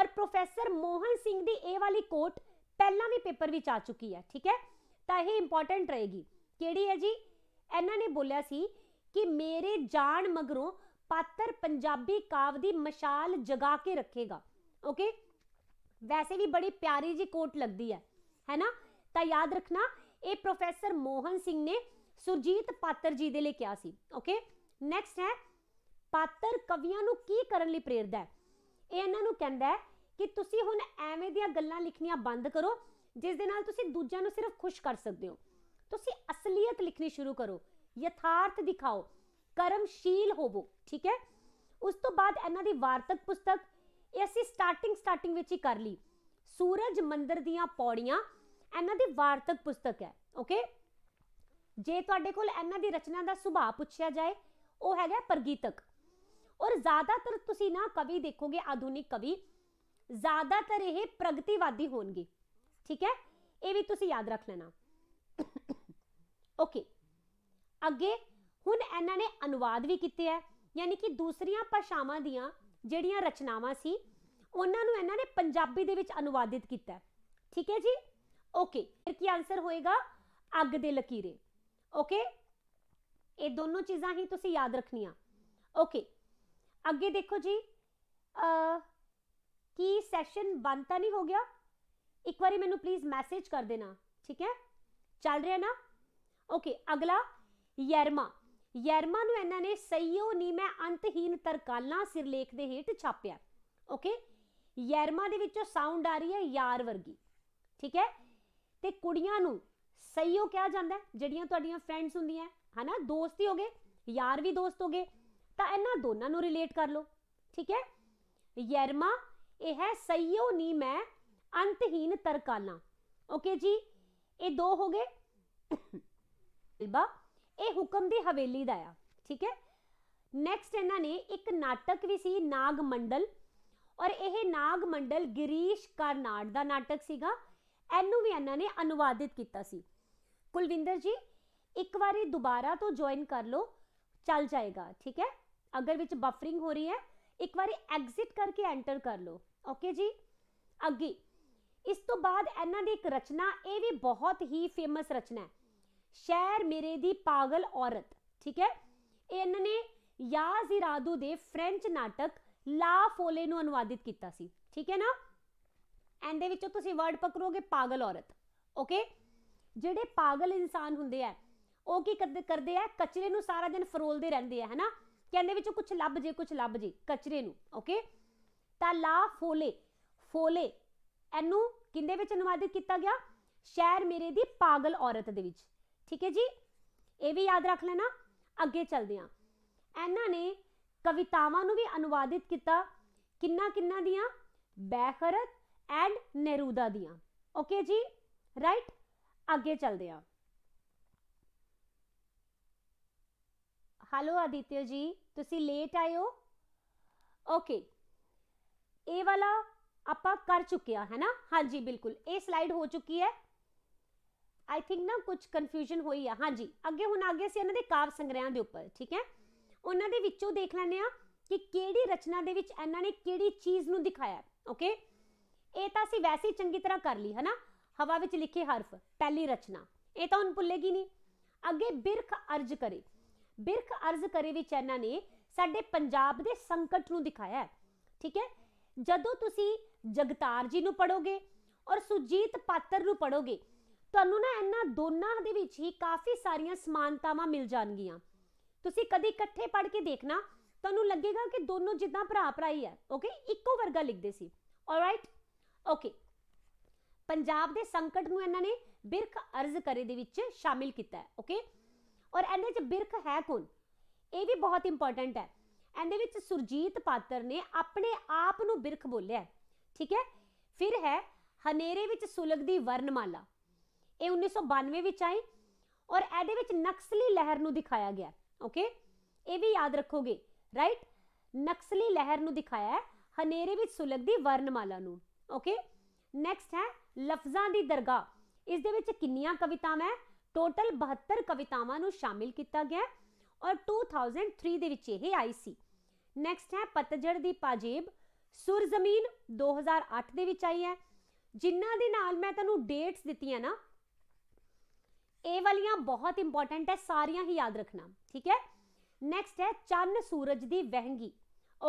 ਔਰ ਪ੍ਰੋਫੈਸਰ ਮੋਹਨ ਸਿੰਘ ਦੀ ਇਹ ਵਾਲੀ ਕੋਟ ਪਹਿਲਾਂ ਵੀ ਪੇਪਰ ਵਿੱਚ ਆ ਚੁੱਕੀ ਹੈ ਠੀਕ ਹੈ ਤਾਂ ਇਹ ਇੰਪੋਰਟੈਂਟ ਰਹੇਗੀ ਕਿਹੜੀ ਹੈ ਜੀ ਇਹਨਾਂ ਨੇ ਬੋਲਿਆ ਸੀ ਕਿ ਮੇਰੇ ਜਾਣ ਮਗਰੋਂ ਪਾਤਰ ਪੰਜਾਬੀ ਕਾਵ ਦੀ ਮਸ਼ਾਲ ਜਗਾ ਕੇ ਰੱਖੇਗਾ ਓਕੇ ਵੈਸੇ ਵੀ ਬੜੀ ਪਿਆਰੀ ਜੀ ਕੋਟ ਲੱਗਦੀ ਹੈ ਹੈਨਾ ਤਾਂ ਯਾਦ ਰੱਖਣਾ ਇਹ ਪ੍ਰੋਫੈਸਰ ਮੋਹਨ ਸਿੰਘ ਨੇ ਸੁਰਜੀਤ ਪਾਤਰ ਜੀ ਦੇ ਲਈ ਕਿਹਾ ਸੀ ਓਕੇ ਨੈਕਸਟ ਹੈ ਪਾਤਰ ਕਵੀਆਂ ਨੂੰ ਕੀ ਕਰਨ ਲਈ ਪ੍ਰੇਰਦਾ ਹੈ ਇਹ ਇਹਨਾਂ ਨੂੰ ਕਹਿੰਦਾ ਹੈ ਕਿ ਤੁਸੀਂ ਹੁਣ ਐਵੇਂ ਦੀਆਂ ਗੱਲਾਂ ਲਿਖਣੀਆਂ ਬੰਦ ਕਰੋ ਜਿਸ ਦੇ ਨਾਲ ਤੁਸੀਂ ਦੂਜਿਆਂ ਨੂੰ ਸਿਰਫ ਖੁਸ਼ ਕਰ ਸਕਦੇ ਹੋ ਤੁਸੀਂ ਅਸਲੀਅਤ ਲਿਖਣੀ ਸ਼ੁਰੂ ਕਰੋ ਯਥਾਰਥ ਦਿਖਾਓ ਕਰਮਸ਼ੀਲ ਹੋਵੋ ਠੀਕ ਹੈ ਉਸ ਤੋਂ ਬਾਅਦ ਇਹਨਾਂ ਦੀ ਵਾਰਤਕ ਪੁਸਤਕ ਇਹ ਅਸੀਂ ਸਟਾਰਟਿੰਗ ਸਟਾਰਟਿੰਗ ਵਿੱਚ ਹੀ ਕਰ ਲਈ ਸੂਰਜ ਮੰਦਰ ਦੀਆਂ ਪੌੜੀਆਂ ਇਹਨਾਂ ਦੀ ਵਾਰਤਕ ਪੁਸਤਕ ਹੈ ਓਕੇ ਜੇ ਤੁਹਾਡੇ ਕੋਲ ਇਹਨਾਂ ਦੀ ਰਚਨਾ ਦਾ ਸੁਭਾਅ ਪੁੱਛਿਆ ਜਾਏ ਉਹ ਹੈਗਾ ਪ੍ਰਗੀਤਕ ਔਰ ਜ਼ਿਆਦਾਤਰ ਤੁਸੀਂ ਨਾ ਕਵੀ ਦੇਖੋਗੇ ਆਧੁਨਿਕ ਕਵੀ ਜ਼ਿਆਦਾਤਰ ਇਹ ਪ੍ਰਗਤੀਵਾਦੀ ਹੋਣਗੇ ਠੀਕ ਹੈ ਇਹ ਵੀ ਤੁਸੀਂ ਯਾਦ ਰੱਖ ਲੈਣਾ ਓਕੇ ਅੱਗੇ ਹੁਣ ਇਹਨਾਂ ਨੇ ਅਨੁਵਾਦ ਵੀ ਕੀਤੇ ਆ ਯਾਨੀ ਕਿ ਦੂਸਰੀਆਂ ਭਾਸ਼ਾਵਾਂ ਦੀਆਂ ਜਿਹੜੀਆਂ ਰਚਨਾਵਾਂ ਸੀ ਉਹਨਾਂ ਨੂੰ ਇਹਨਾਂ ਨੇ ਪੰਜਾਬੀ ਦੇ ਵਿੱਚ ਅਨੁਵਾਦਿਤ ਕੀਤਾ ਠੀਕ ਹੈ ਜੀ ਓਕੇ ਫਿਰ ਕੀ ਆਨਸਰ ਹੋਏਗਾ ਅੱਗ ਦੇ ਲਕੀਰੇ ਓਕੇ ਇਹ ਦੋਨੋਂ ਚੀਜ਼ਾਂ ਹੀ ਤੁਸੀਂ ਯਾਦ ਰੱਖਣੀਆਂ ਓਕੇ ਅੱਗੇ ਦੇਖੋ ਜੀ ਅ ਕੀ ਸੈਸ਼ਨ ਬੰਦ ਤਾਂ ਨਹੀਂ ਹੋ ਗਿਆ ਇੱਕ ਵਾਰੀ ਮੈਨੂੰ ਪਲੀਜ਼ ਮੈਸੇਜ ਕਰ ਦੇਣਾ ਠੀਕ ਹੈ ਚੱਲ ਰਿਹਾ ਨਾ ਓਕੇ ਅਗਲਾ ਯਰਮਾ ਯਰਮਾ ਨੂੰ ਇਹਨਾਂ ਨੇ ਸਈਓ ਨੀ ਮੈਂ ਅੰਤਹੀਨ ਤਰਕਾਲਾਂ ਸਿਰਲੇਖ ਦੇ ਹੇਠ ਛਾਪਿਆ ਓਕੇ ਯਰਮਾ ਦੇ ਵਿੱਚੋਂ ਸਾਊਂਡ ਆ ਰਹੀ ਹੈ ਯਾਰ ਵਰਗੀ ਠੀਕ ਹੈ ਤੇ ਕੁੜੀਆਂ ਨੂੰ ਸਹੀ ਉਹ ਕਿਹਾ ਜਾਂਦਾ ਜਿਹੜੀਆਂ ਤੁਹਾਡੀਆਂ ਫਰੈਂਡਸ ਹੁੰਦੀਆਂ ਹਨਾ ਦੋਸਤ ਹੀ ਹੋਗੇ ਯਾਰ ਵੀ ਦੋਸਤ ਹੋਗੇ ਤਾਂ ਇਹਨਾਂ ਦੋਨਾਂ ਨੂੰ ਰਿਲੇਟ ਕਰ ਲਓ ਠੀਕ ਹੈ ਯਰਮਾ ਇਹ ਹੈ ਸਈਓ ਨੀ ਮੈਂ ਅੰਤਹੀਨ ਤਰਕਾਲਾਂ ਓਕੇ ਜੀ ਇਹ ਦੋ ਹੋ ਗਏ ਇਲਬਾ ਇਹ ਹੁਕਮ ਦੀ ਹਵੇਲੀ ਦਾ ਆ ਠੀਕ ਹੈ ਨੈਕਸਟ ਇਹਨਾਂ ਨੇ ਇੱਕ ਨਾਟਕ ਵੀ ਸੀ ਨਾਗ ਮੰਡਲ ਔਰ ਇਹ ਨਾਗ ਮੰਡਲ ਗਰੀਸ਼ ਕਰਨਾੜ ਦਾ ਨਾਟਕ ਸੀਗਾ ਇਹਨੂੰ ਵੀ ਇਹਨਾਂ ਨੇ ਅਨੁਵਾਦਿਤ ਕੀਤਾ ਸੀ ਕੁਲਵਿੰਦਰ ਜੀ ਇੱਕ ਵਾਰੀ ਦੁਬਾਰਾ ਤੋਂ ਜੁਆਇਨ ਕਰ ਲਓ ਚੱਲ ਜਾਏਗਾ ਠੀਕ ਹੈ ਅਗਰ ਵਿੱਚ ਬਫਰਿੰਗ ਹੋ ਰਹੀ ਹੈ ਇੱਕ ਵਾਰੀ ਐਗਜ਼ਿਟ ਕਰਕੇ ਐਂਟਰ ਕਰ ਲਓ ਓਕੇ ਜੀ ਅੱਗੇ ਇਸ ਤੋਂ ਬਾਅਦ ਇਹਨਾਂ ਦੀ ਇੱਕ ਰਚਨਾ ਇਹ ਵੀ ਬਹੁਤ ਹੀ ਫੇਮਸ ਰਚਨਾ ਹੈ ਸ਼ਹਿਰ ਮੇਰੇ ਦੀ ਪਾਗਲ ਔਰਤ ਠੀਕ ਹੈ ਇਹਨਾਂ ਨੇ ਯਾਜ਼ੀ ਰਾਦੂ ਦੇ ਫ੍ਰੈਂਚ ਨਾਟਕ ਲਾ ਫੋਲੇ ਨੂੰ ਅਨੁਵਾਦਿਤ ਕੀਤਾ ਸੀ ਠੀਕ ਹੈ ਨਾ ਐਂਡ ਦੇ ਵਿੱਚੋਂ ਤੁਸੀਂ ਵਰਡ ਪਕੜੋਗੇ ਪਾਗਲ ਔਰਤ ਓਕੇ ਜਿਹੜੇ ਪਾਗਲ ਇਨਸਾਨ ਹੁੰਦੇ ਆ ਉਹ ਕੀ ਕਰਦੇ ਆ ਕਚਰੇ ਨੂੰ ਸਾਰਾ ਦਿਨ ਫਰੋਲਦੇ ਰਹਿੰਦੇ ਆ ਹੈਨਾ ਕਹਿੰਦੇ ਵਿੱਚੋਂ ਕੁਝ ਲੱਭ ਜੇ ਕੁਝ ਲੱਭ ਜੇ ਕਚਰੇ ਨੂੰ ਓਕੇ ਤਾਂ ਲਾ ਫੋਲੇ ਫੋਲੇ ਇਹਨੂੰ ਕਿੰਦੇ ਵਿੱਚ ਅਨੁਵਾਦਿਤ ਕੀਤਾ ਗਿਆ ਸ਼ਹਿਰ ਮੇਰੇ ਦੀ ਪਾਗਲ ਔਰਤ ਦੇ ਵਿੱਚ ਠੀਕ ਹੈ ਜੀ ਇਹ ਵੀ ਯਾਦ ਰੱਖ ਲੈਣਾ ਅੱਗੇ ਚੱਲਦੇ ਆ ਇਹਨਾਂ ਨੇ ਕਵਿਤਾਵਾਂ ਨੂੰ ਵੀ ਅਨੁਵਾਦਿਤ ਕੀਤਾ ਕਿੰਨਾ ਕਿੰਨਾ ਦੀਆਂ ਬੈਖਰਤ ਐਂਡ ਨੇਰੂਦਾ ਦੀਆਂ ਓਕੇ ਜੀ ਰਾਈਟ ਅੱਗੇ ਚੱਲਦੇ ਆ ਹੈਲੋ ਆਦਿਤਿਆ ਜੀ ਤੁਸੀਂ ਲੇਟ ਆਏ ਹੋ ਓਕੇ ਇਹ ਵਾਲਾ ਆਪਾਂ ਕਰ ਚੁੱਕਿਆ ਹੈ ਨਾ ਹਾਂਜੀ ਬਿਲਕੁਲ ਇਹ ਸਲਾਈਡ ਹੋ ਚੁੱਕੀ ਹੈ ਆਈ ਥਿੰਕ ਨਾ ਕੁਝ ਕਨਫਿਊਜ਼ਨ ਹੋਈ ਆ ਹਾਂਜੀ ਅੱਗੇ ਹੁਣ ਅੱਗੇ ਸੀ ਇਹਨਾਂ ਦੇ ਕਾਵ ਸੰਗ੍ਰਹਿਾਂ ਦੇ ਉੱਪਰ ਠੀਕ ਹੈ ਉਹਨਾਂ ਦੇ ਵਿੱਚੋਂ ਦੇਖ ਲੈਣੇ ਆ ਕਿ ਕਿਹੜੀ ਰਚਨਾ ਦੇ ਵਿੱਚ ਇਹਨਾਂ ਨੇ ਕਿਹੜੀ ਚੀਜ਼ ਨੂੰ ਦਿਖਾਇਆ ਓਕੇ ਇਹ ਤਾਂ ਅਸੀਂ ਵੈਸੇ ਹੀ ਚੰਗੀ ਤਰ੍ਹਾਂ ਕਰ ਲਈ ਹਨਾ ਹਵਾ ਵਿੱਚ ਲਿਖੇ ਹਰਫ ਪਹਿਲੀ ਰਚਨਾ ਇਹ ਤਾਂ ਹੁਣ ਭੁੱਲੇਗੀ ਨਹੀਂ ਅੱਗੇ ਬਿਰਖ ਅਰਜ ਕਰੇ ਬਿਰਖ ਅਰਜ ਕਰੇ ਵਿੱਚ ਇਹਨਾਂ ਨੇ ਸਾਡੇ ਪੰਜਾਬ ਦੇ ਸੰਕਟ ਨੂੰ ਦਿਖਾਇਆ ਠੀਕ ਹੈ ਜਦੋਂ ਤੁਸੀਂ ਜਗਤਾਰ ਜੀ ਨੂੰ ਪੜੋਗੇ ਔਰ ਸੁਜੀਤ ਪਾਤਰ ਨੂੰ ਪੜੋਗੇ ਤੁਹਾਨੂੰ ਨਾ ਇਹਨਾਂ ਦੋਨਾਂ ਦੇ ਵਿੱਚ ਹੀ ਕਾਫੀ ਸਾਰੀਆਂ ਸਮਾਨਤਾਵਾਂ ਮਿਲ ਜਾਣਗੀਆਂ ਤੁਸੀਂ ਕਦੀ ਇਕੱਠੇ ਪੜ ਕੇ ਦੇਖਣਾ ਤੁਹਾਨੂੰ ਲੱਗੇਗਾ ਕਿ ਦੋਨੋਂ ਜਿੱਦਾਂ ਭਰਾ ਭਰਾਈ ਹੈ ਓਕੇ ਇੱਕੋ ਵਰਗਾ ਲਿਖਦੇ ਸੀ ਆਲਰਾਈਟ ਓਕੇ ਪੰਜਾਬ ਦੇ ਸੰਕਟ ਨੂੰ ਇਹਨਾਂ ਨੇ ਬਿਰਖ ਅਰਜ਼ ਕਰੇ ਦੇ ਵਿੱਚ ਸ਼ਾਮਿਲ ਕੀਤਾ ਹੈ ਓਕੇ ਔਰ ਇਹਦੇ ਚ ਬਿਰਖ ਹੈ ਕੌਣ ਇਹ ਵੀ ਬਹੁਤ ਇੰਪੋਰਟੈਂਟ ਹੈ ਇਹਦੇ ਵਿੱਚ ਸੁਰਜੀਤ ਪਾਤਰ ਨੇ ਆਪਣੇ ਆਪ ਨੂੰ ਬਿਰਖ ਬੋਲਿਆ ਠੀਕ ਹੈ ਫਿਰ ਹੈ ਹਨੇਰੇ ਵਿੱਚ ਸੁਲਗਦੀ ਵਰਨਮਾਲਾ ਇਹ 1992 ਵਿੱਚ ਆਈ ਔਰ ਇਹਦੇ ਵਿੱਚ ਨਕਸਲੀ ਲਹਿਰ ਨੂੰ ਦਿਖਾਇਆ ਗਿਆ ਓਕੇ ਇਹ ਵੀ ਯਾਦ ਰੱਖੋਗੇ ਰਾਈਟ ਨਕਸਲੀ ਲਹਿਰ ਨੂੰ ਦਿਖਾਇਆ ਹੈ ਹਨੇਰੇ ਵਿੱਚ ਸੁਲਗਦੀ ਵਰਨਮਾਲਾ ਨੂੰ ਓਕੇ ਨੈਕਸਟ ਹੈ ਲਫ਼ਜ਼ਾਂ ਦੀ ਦਰਗਾਹ ਇਸ ਦੇ ਵਿੱਚ ਕਿੰਨੀਆਂ ਕਵਿਤਾਵਾਂ ਹੈ ਟੋਟਲ 72 ਕਵਿਤਾਵਾਂ ਨੂੰ ਸ਼ਾਮਿਲ ਕੀਤਾ ਗਿਆ ਔਰ 2003 ਦੇ ਵਿੱਚ ਇਹ ਆਈ ਸੀ ਨੈਕਸਟ ਹੈ ਪਤਝੜ ਦੀ ਪਾਜੇਬ ਸੁਰ ਜ਼ਮੀਨ 2008 ਦੇ ਵਿੱਚ ਆਈ ਹੈ ਜਿਨ੍ਹਾਂ ਦੇ ਨਾਲ ਮੈਂ ਤੁਹਾਨੂੰ ਡੇਟਸ ਦਿੱਤੀਆਂ ਨਾ ਇਹ ਵਾਲੀਆਂ ਬਹੁਤ ਇੰਪੋਰਟੈਂਟ ਹੈ ਸਾਰੀਆਂ ਹੀ ਯਾਦ ਰੱਖਣਾ ਠੀਕ ਹੈ ਨੈਕਸਟ ਹੈ ਚੰਨ ਸੂਰਜ ਦੀ ਵਹਿੰਗੀ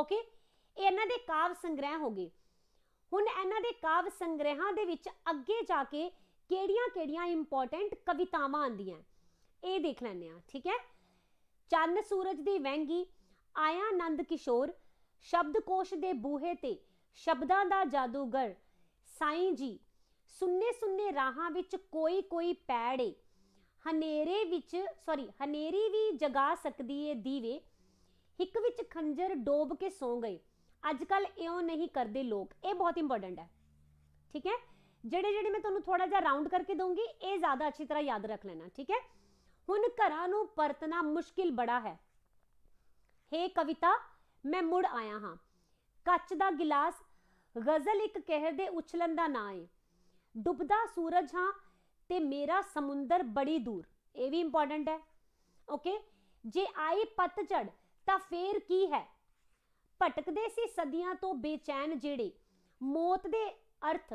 ਓਕੇ ਇਹ ਇਹਨਾਂ ਦੇ ਕਾਵ ਸੰਗ੍ਰਹਿ ਹੋਗੇ ਹੁਣ ਇਹਨਾਂ ਦੇ ਕਾਵ ਸੰਗ੍ਰਹਿਾਂ ਦੇ ਵਿੱਚ ਅੱਗੇ ਜਾ ਕੇ ਕਿਹੜੀਆਂ-ਕਿਹੜੀਆਂ ਇੰਪੋਰਟੈਂਟ ਕਵਿਤਾਵਾਂ ਆਂਦੀਆਂ ਇਹ ਦੇਖ ਲੈਂਦੇ ਆ ਠੀਕ ਹੈ ਚੰਨ ਸੂਰਜ ਦੀ ਵਹਿੰਗੀ ਆਇਆ ਆਨੰਦ ਕਿਸ਼ੋਰ ਸ਼ਬਦਕੋਸ਼ ਦੇ ਬੂਹੇ ਤੇ ਸ਼ਬਦਾਂ ਦਾ ਜਾਦੂਗਰ ਸਾਈਂ ਜੀ ਸੁੰਨੇ ਸੁੰਨੇ ਰਾਹਾਂ ਵਿੱਚ ਕੋਈ ਕੋਈ ਪੈੜੇ ਹਨੇਰੇ ਵਿੱਚ ਸੌਰੀ ਹਨੇਰੀ ਵੀ ਜਗਾ ਸਕਦੀ ਏ ਦੀਵੇ ਹਿੱਕ ਵਿੱਚ ਖੰਜਰ ਡੋਬ ਕੇ ਸੌ ਗਏ ਅੱਜ ਕੱਲ ਇਉਂ ਨਹੀਂ ਕਰਦੇ ਲੋਕ ਇਹ ਬਹੁਤ ਇੰਪੋਰਟੈਂਟ ਹੈ ਠੀਕ ਹੈ ਜਿਹੜੇ ਜਿਹੜੇ ਮੈਂ ਤੁਹਾਨੂੰ ਥੋੜਾ ਜਿਹਾ ਰਾਉਂਡ ਕਰਕੇ ਦਊਂਗੀ ਇਹ ਜ਼ਿਆਦਾ ਅੱਛੀ ਤਰ੍ਹਾਂ ਯਾਦ ਰੱਖ ਲੈਣਾ ਠੀਕ ਹੈ ਹੁਣ ਘਰਾਂ ਨੂੰ ਪਰਤਣਾ ਮੁਸ਼ਕਿਲ ਬੜਾ ਹੈ ਹੇ ਕਵਿਤਾ ਮੈਂ ਮੁੜ ਆਇਆ ਹਾਂ ਕੱਚ ਦਾ ਗਿਲਾਸ ਗਜ਼ਲ ਇੱਕ ਕਹਿਰ ਦੇ ਉਛਲਣ ਦਾ ਨਾਂ ਏ ਡੁੱਬਦਾ ਸੂਰਜ ਹਾਂ ਤੇ ਮੇਰਾ ਸਮੁੰਦਰ ਬੜੀ ਦੂਰ ਇਹ ਵੀ ਇੰਪੋਰਟੈਂਟ ਹੈ ਓਕੇ ਜੇ ਆਈ ਪਤਝੜ ਤਾਂ ਫੇਰ ਕੀ ਹੈ ਭਟਕਦੇ ਸੀ ਸਦੀਆਂ ਤੋਂ ਬੇਚੈਨ ਜਿਹੜੇ ਮੌਤ ਦੇ ਅਰਥ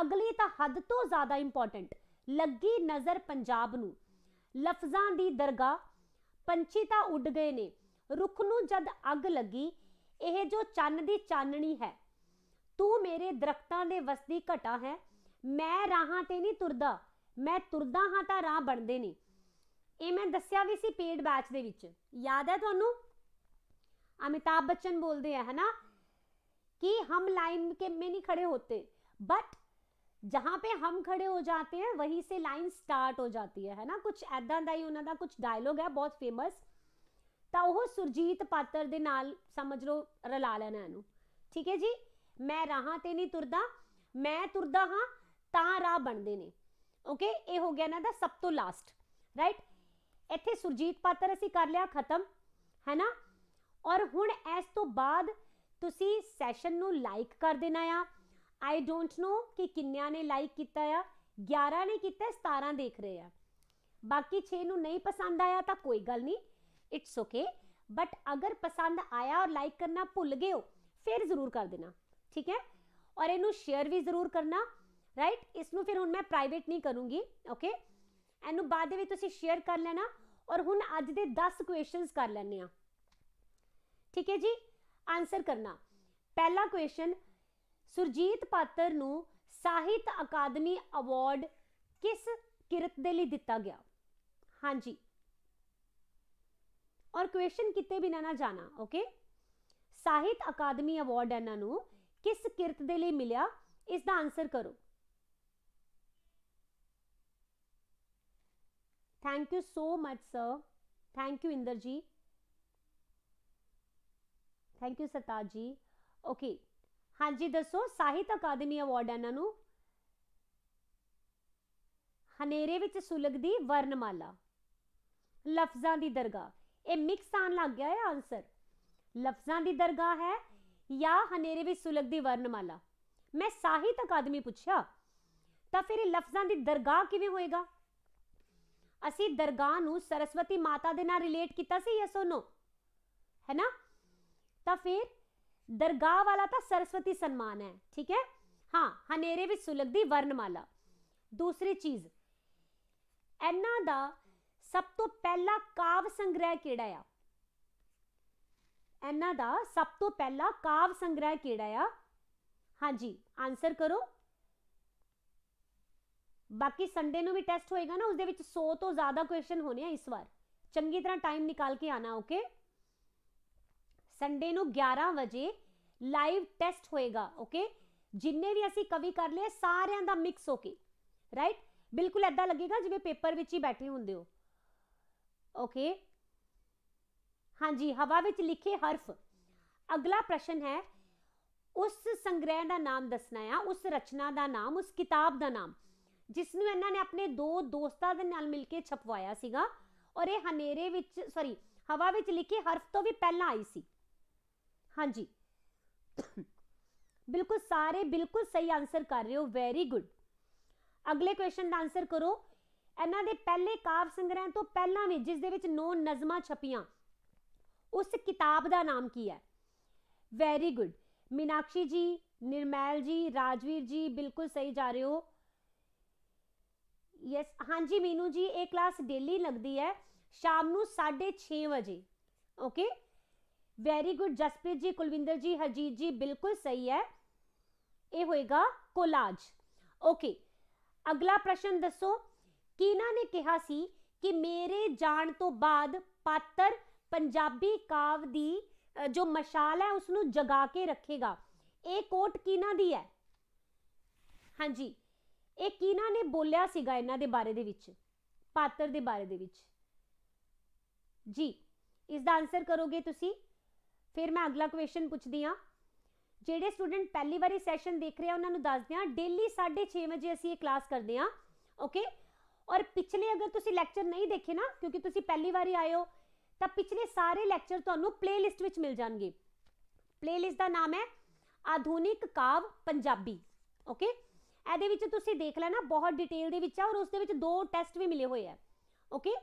ਅਗਲੀ ਤਾਂ ਹੱਦ ਤੋਂ ਜ਼ਿਆਦਾ ਇੰਪੋਰਟੈਂਟ ਲੱਗੀ ਨਜ਼ਰ ਪੰਜਾਬ ਨੂੰ ਲਫ਼ਜ਼ਾਂ ਦੀ ਦਰਗਾ ਪੰਛੀ ਤਾਂ ਉੱਡ ਗਏ ਨੇ ਰੁੱਖ ਨੂੰ ਜਦ ਅੱਗ ਲੱਗੀ ਇਹ ਜੋ ਚੰਨ ਦੀ ਚਾਨਣੀ ਹੈ ਤੂੰ ਮੇਰੇ ਦਰਖਤਾਂ ਦੇ ਵਸਦੀ ਘਟਾ ਹੈ ਮੈਂ ਰਾਹਾਂ ਤੇ ਨਹੀਂ ਤੁਰਦਾ ਮੈਂ ਤੁਰਦਾ ਹਾਂ ਤਾਂ ਰਾਹ ਬਣਦੇ ਨੇ ਇਹ ਮੈਂ ਦੱਸਿਆ ਵੀ ਸੀ ਪੇਡ ਬੈਚ ਦੇ ਵਿੱਚ ਯਾਦ ਹੈ ਤੁਹਾਨੂੰ अमिताभ बच्चन बोलते हैं है ना कि हम लाइन के में नहीं खड़े होते बट जहाँ पे हम खड़े हो जाते हैं वहीं से ਲਾਈਨ ਸਟਾਰਟ ਹੋ ਜਾਂਦੀ ਹੈ ਹੈ ਨਾ ਕੁਝ ਐਦਾਂ ਦਾ ਹੀ ਉਹਨਾਂ ਦਾ ਕੁਝ ਡਾਇਲੋਗ ਹੈ ਬਹੁਤ ਫੇਮਸ ਤਾਂ ਉਹ ਸੁਰਜੀਤ ਪਾਤਰ ਦੇ ਨਾਲ ਸਮਝ ਲਓ ਰਲਾ ਲੈਣਾ ਇਹਨੂੰ ਠੀਕ ਹੈ ਜੀ ਮੈਂ ਰਾਹਾਂ ਤੇ ਨਹੀਂ ਤੁਰਦਾ ਮੈਂ ਤੁਰਦਾ ਹਾਂ ਤਾਂ ਰਾਹ ਬਣਦੇ ਨੇ ਓਕੇ ਇਹ ਹੋ ਗਿਆ ਇਹਨਾਂ ਦਾ ਸਭ ਤੋਂ ਲਾਸਟ ਰਾਈਟ ਇੱਥੇ ਸੁਰਜੀਤ ਪਾਤਰ ਅਸੀਂ ਕਰ ਲਿਆ ਖਤਮ ਹੈ ਨਾ ਔਰ ਹੁਣ ਇਸ ਤੋਂ ਬਾਅਦ ਤੁਸੀਂ ਸੈਸ਼ਨ ਨੂੰ ਲਾਈਕ ਕਰ ਦੇਣਾ ਆ ਆਈ ਡੋਨਟ ਨੋ ਕਿ ਕਿੰਨਿਆਂ ਨੇ ਲਾਈਕ ਕੀਤਾ ਆ 11 ਨੇ ਕੀਤਾ 17 ਦੇਖ ਰਹੇ ਆ ਬਾਕੀ 6 ਨੂੰ ਨਹੀਂ ਪਸੰਦ ਆਇਆ ਤਾਂ ਕੋਈ ਗੱਲ ਨਹੀਂ ਇਟਸ ਓਕੇ ਬਟ ਅਗਰ ਪਸੰਦ ਆਇਆ ਔਰ ਲਾਈਕ ਕਰਨਾ ਭੁੱਲ ਗਏ ਹੋ ਫਿਰ ਜ਼ਰੂਰ ਕਰ ਦੇਣਾ ਠੀਕ ਹੈ ਔਰ ਇਹਨੂੰ ਸ਼ੇਅਰ ਵੀ ਜ਼ਰੂਰ ਕਰਨਾ ਰਾਈਟ ਇਸ ਨੂੰ ਫਿਰ ਹੁਣ ਮੈਂ ਪ੍ਰਾਈਵੇਟ ਨਹੀਂ ਕਰੂੰਗੀ ਓਕੇ ਇਹਨੂੰ ਬਾਅਦ ਦੇ ਵਿੱਚ ਤੁਸੀਂ ਸ਼ੇਅਰ ਕਰ ਲੈਣਾ ਔਰ ਹੁਣ ਅੱਜ ਦੇ 10 ਕੁਐਸਚਨਸ ਕਰ ਲੈਣੇ ਆ ਠੀਕ ਹੈ ਜੀ ਆਨਸਰ ਕਰਨਾ ਪਹਿਲਾ ਕੁਐਸਚਨ ਸੁਰਜੀਤ ਪਾਤਰ ਨੂੰ ਸਾਹਿਤ ਅਕਾਦਮੀ ਅਵਾਰਡ ਕਿਸ ਕਿਰਤ ਦੇ ਲਈ ਦਿੱਤਾ ਗਿਆ ਹਾਂਜੀ ਔਰ ਕੁਐਸਚਨ ਕਿਤੇ ਵੀ ਨਾ ਜਾਣਾ ਓਕੇ ਸਾਹਿਤ ਅਕਾਦਮੀ ਅਵਾਰਡ ਇਹਨਾਂ ਨੂੰ ਕਿਸ ਕਿਰਤ ਦੇ ਲਈ ਮਿਲਿਆ ਇਸ ਦਾ ਆਨਸਰ ਕਰੋ thank you so much sir thank you Inderjit thank you Sartaj ji okay ਹਾਂਜੀ ਦੱਸੋ ਸਾਹਿਤ ਅਕਾਦਮੀ ਅਵਾਰਡ ਇਹਨਾਂ ਨੂੰ ਹਨੇਰੇ ਵਿੱਚ ਸੁਲਗਦੀ ਵਰਨਮਾਲਾ ਲਫ਼ਜ਼ਾਂ ਦੀ ਦਰਗਾਹ ਇਹ ਮਿਕਸ ਆਨ ਲੱਗ ਗਿਆ ਹੈ ਆਨਸਰ ਲਫ਼ਜ਼ਾਂ ਦੀ ਦਰਗਾਹ ਹੈ ਜਾਂ ਹਨੇਰੇ ਵਿੱਚ ਸੁਲਗਦੀ ਵਰਨਮਾਲਾ ਮੈਂ ਸਾਹਿਤ ਅਕਾਦਮੀ ਪੁੱਛਿਆ ਤਾਂ ਫਿਰ ਇਹ ਲਫ਼ਜ਼ਾਂ ਦੀ ਦਰਗਾਹ ਕਿਵੇਂ ਹੋਏਗਾ ਅਸੀਂ ਦਰਗਾਹ ਨੂੰ ਸਰਸਵਤੀ ਮਾਤਾ ਦੇ ਨਾਲ ਰਿਲੇਟ ਕੀਤਾ ਸੀ ਯਾ ਔਰ ਨੋ ਹੈ ਨਾ ਤਾਂ ਫਿਰ ਦਰਗਾਹ ਵਾਲਾ ਤਾਂ ਸਰਸਵਤੀ ਸਨਮਾਨ ਹੈ ਠੀਕ ਹੈ ਹਾਂ ਹਨੇਰੇ ਵਿੱਚ ਸੁਲਗਦੀ ਵਰਨਮਾਲਾ ਦੂਸਰੀ ਚੀਜ਼ ਇਹਨਾਂ ਦਾ ਸਭ ਤੋਂ ਪਹਿਲਾ ਕਾਵ ਸੰਗ੍ਰਹਿ ਕਿਹੜਾ ਆ ਇਹਨਾਂ ਦਾ ਸਭ ਤੋਂ ਪਹਿਲਾ ਕਾਵ ਸੰਗ੍ਰਹਿ ਕਿਹੜਾ ਆ ਹਾਂਜੀ ਆਨਸਰ ਕਰੋ ਬਾਕੀ ਸੰਡੇ ਨੂੰ ਵੀ ਟੈਸਟ ਹੋਏਗਾ ਨਾ ਉਸ ਦੇ ਵਿੱਚ 100 ਤੋਂ ਜ਼ਿਆਦਾ ਕੁਐਸਚਨ ਹੋਣੇ ਆ ਇਸ ਵਾਰ ਚੰਗੀ ਤਰ੍ਹਾਂ ਟਾਈਮ ਨਿਕਾਲ ਕੇ ਆਣਾ ਓਕੇ ਸੰਡੇ ਨੂੰ 11 ਵਜੇ ਲਾਈਵ ਟੈਸਟ ਹੋਏਗਾ ਓਕੇ ਜਿੰਨੇ ਵੀ ਅਸੀਂ ਕਵੀ ਕਰ ਲਏ ਸਾਰਿਆਂ ਦਾ ਮਿਕਸ ਹੋ ਕੇ ਰਾਈਟ ਬਿਲਕੁਲ ਐਦਾਂ ਲੱਗੇਗਾ ਜਿਵੇਂ ਪੇਪਰ ਵਿੱਚ ਹੀ ਬੈਠੇ ਹੁੰਦੇ ਹੋ ਓਕੇ ਹਾਂਜੀ ਹਵਾ ਵਿੱਚ ਲਿਖੇ ਹਰਫ ਅਗਲਾ ਪ੍ਰਸ਼ਨ ਹੈ ਉਸ ਸੰਗ੍ਰਹਿ ਦਾ ਨਾਮ ਦੱਸਣਾ ਹੈ ਉਸ ਰਚਨਾ ਦਾ ਨਾਮ ਉਸ ਕਿਤਾਬ ਦਾ ਨਾਮ ਜਿਸ ਨੂੰ ਇਹਨਾਂ ਨੇ ਆਪਣੇ ਦੋ ਦੋਸਤਾਂ ਦੇ ਨਾਲ ਮਿਲ ਕੇ ਛਪਵਾਇਆ ਸੀਗਾ ਔਰ ਇਹ ਹਨੇਰੇ ਵਿੱਚ ਸੌਰੀ ਹਵਾ ਵਿੱਚ ਲਿਖੇ ਹਰਫ ਤੋਂ ਵੀ ਪਹਿਲਾਂ ਆਈ ਸੀ ਹਾਂਜੀ ਬਿਲਕੁਲ ਸਾਰੇ ਬਿਲਕੁਲ ਸਹੀ ਆਨਸਰ ਕਰ ਰਹੇ ਹੋ ਵੈਰੀ ਗੁੱਡ ਅਗਲੇ ਕੁਐਸਚਨ ਦਾ ਆਨਸਰ ਕਰੋ ਇਹਨਾਂ ਦੇ ਪਹਿਲੇ ਕਾਵ ਸੰਗ੍ਰਹਿ ਤੋਂ ਪਹਿਲਾਂ ਵੀ ਜਿਸ ਦੇ ਵਿੱਚ ਨੌ ਨਜ਼ਮਾਂ ਛਪੀਆਂ ਉਸ ਕਿਤਾਬ ਦਾ ਨਾਮ ਕੀ ਹੈ ਵੈਰੀ ਗੁੱਡ ਮੀਨਾਕਸ਼ੀ ਜੀ ਨਿਰਮੈਲ ਜੀ ਰਾਜਵੀਰ ਜੀ ਬਿਲਕੁਲ ਸਹੀ ਜਾ ਰਹੇ ਹੋ ਯੈਸ ਹਾਂਜੀ ਮੀਨੂ ਜੀ ਇਹ ਕਲਾਸ ਡੇਲੀ ਲੱਗਦੀ ਹੈ ਸ਼ਾਮ ਨੂੰ 6:30 ਵਜੇ ਓਕੇ ਵੈਰੀ ਗੁੱਡ ਜਸਪ੍ਰੀਤ ਜੀ ਕੁਲਵਿੰਦਰ ਜੀ ਹਰਜੀਤ ਜੀ ਬਿਲਕੁਲ ਸਹੀ ਹੈ ਇਹ ਹੋਏਗਾ ਕੋਲਾਜ ਓਕੇ ਅਗਲਾ ਪ੍ਰਸ਼ਨ ਦੱਸੋ ਕੀਨਾ ਨੇ ਕਿਹਾ ਸੀ ਕਿ ਮੇਰੇ ਜਾਣ ਤੋਂ ਬਾਅਦ ਪਾਤਰ ਪੰਜਾਬੀ ਕਾਵ ਦੀ ਜੋ ਮਸ਼ਾਲ ਹੈ ਉਸ ਨੂੰ ਜਗਾ ਕੇ ਰੱਖੇਗਾ ਇਹ ਕੋਟ ਕੀਨਾ ਦੀ ਹੈ ਹਾਂਜੀ ਇਹ ਕੀਨਾ ਨੇ ਬੋਲਿਆ ਸੀਗਾ ਇਹਨਾਂ ਦੇ ਬਾਰੇ ਦੇ ਵਿੱਚ ਪਾਤਰ ਦੇ ਬਾਰੇ ਦੇ ਵਿੱਚ ਜੀ ਇਸ ਦਾ ਆਨਸਰ ਕਰੋਗੇ ਤੁਸੀਂ ਫਿਰ ਮੈਂ ਅਗਲਾ ਕੁਐਸਚਨ ਪੁੱਛਦੀ ਆ ਜਿਹੜੇ ਸਟੂਡੈਂਟ ਪਹਿਲੀ ਵਾਰੀ ਸੈਸ਼ਨ ਦੇਖ ਰਿਹਾ ਉਹਨਾਂ ਨੂੰ ਦੱਸਦੇ ਆ ਡੇਲੀ 6:30 ਵਜੇ ਅਸੀਂ ਇਹ ਕਲਾਸ ਕਰਦੇ ਆ ਓਕੇ ਔਰ ਪਿਛਲੇ ਅਗਰ ਤੁਸੀਂ ਲੈਕਚਰ ਨਹੀਂ ਦੇਖੇ ਨਾ ਕਿਉਂਕਿ ਤੁਸੀਂ ਪਹਿਲੀ ਵਾਰੀ ਆਏ ਹੋ ਤਾਂ ਪਿਛਲੇ ਸਾਰੇ ਲੈਕਚਰ ਤੁਹਾਨੂੰ ਪਲੇਲਿਸਟ ਵਿੱਚ ਮਿਲ ਜਾਣਗੇ ਪਲੇਲਿਸਟ ਦਾ ਨਾਮ ਹੈ ਆਧੁਨਿਕ ਕਾਵ ਪੰਜਾਬੀ ਓਕੇ ਇਹਦੇ ਵਿੱਚ ਤੁਸੀਂ ਦੇਖ ਲੈਣਾ ਬਹੁਤ ਡਿਟੇਲ ਦੇ ਵਿੱਚ ਆ ਔਰ ਉਸ ਦੇ ਵਿੱਚ ਦੋ ਟੈਸਟ ਵੀ ਮਿਲੇ ਹੋਏ ਆ ਓਕੇ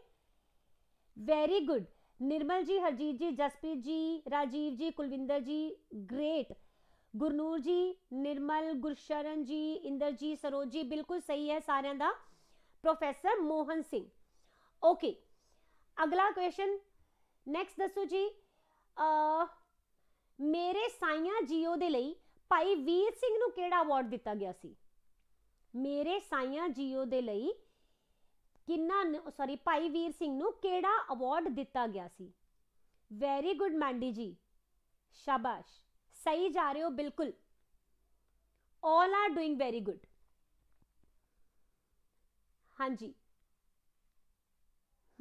ਵੈਰੀ ਗੁੱਡ ਨਿਰਮਲ ਜੀ ਹਰਜੀਤ ਜੀ ਜਸਪ੍ਰੀਤ ਜੀ ਰਾਜੀਵ ਜੀ ਕੁਲਵਿੰਦਰ ਜੀ ਗ੍ਰੇਟ ਗੁਰਨੂਰ ਜੀ ਨਿਰਮਲ ਗੁਰਸ਼ਰਨ ਜੀ ਇੰਦਰਜੀਤ ਸਰੋਜ ਜੀ ਬਿਲਕੁਲ ਸਹੀ ਹੈ ਸਾਰਿਆਂ ਦਾ ਪ੍ਰੋਫੈਸਰ ਮੋਹਨ ਸਿੰਘ ਓਕੇ ਅਗਲਾ ਕੁਐਸਚਨ ਨੈਕਸਟ ਦੱਸੋ ਜੀ ਅ ਮੇਰੇ ਸਾਈਆਂ ਜੀਓ ਦੇ ਲਈ ਭਾਈ ਵੀਰ ਸਿੰਘ ਨੂੰ ਕਿਹੜਾ ਅਵਾਰਡ ਦਿੱਤਾ ਗਿਆ ਸੀ ਮੇਰੇ ਸਾਈਆਂ ਜੀਓ ਦੇ ਲਈ ਕਿੰਨਾ ਸੌਰੀ ਭਾਈ ਵੀਰ ਸਿੰਘ ਨੂੰ ਕਿਹੜਾ ਅਵਾਰਡ ਦਿੱਤਾ ਗਿਆ ਸੀ ਵੈਰੀ ਗੁੱਡ ਮੰਡੀ ਜੀ ਸ਼ਾਬਾਸ਼ ਸਹੀ ਜਾ ਰਹੇ ਹੋ ਬਿਲਕੁਲ all are doing very good ਹਾਂਜੀ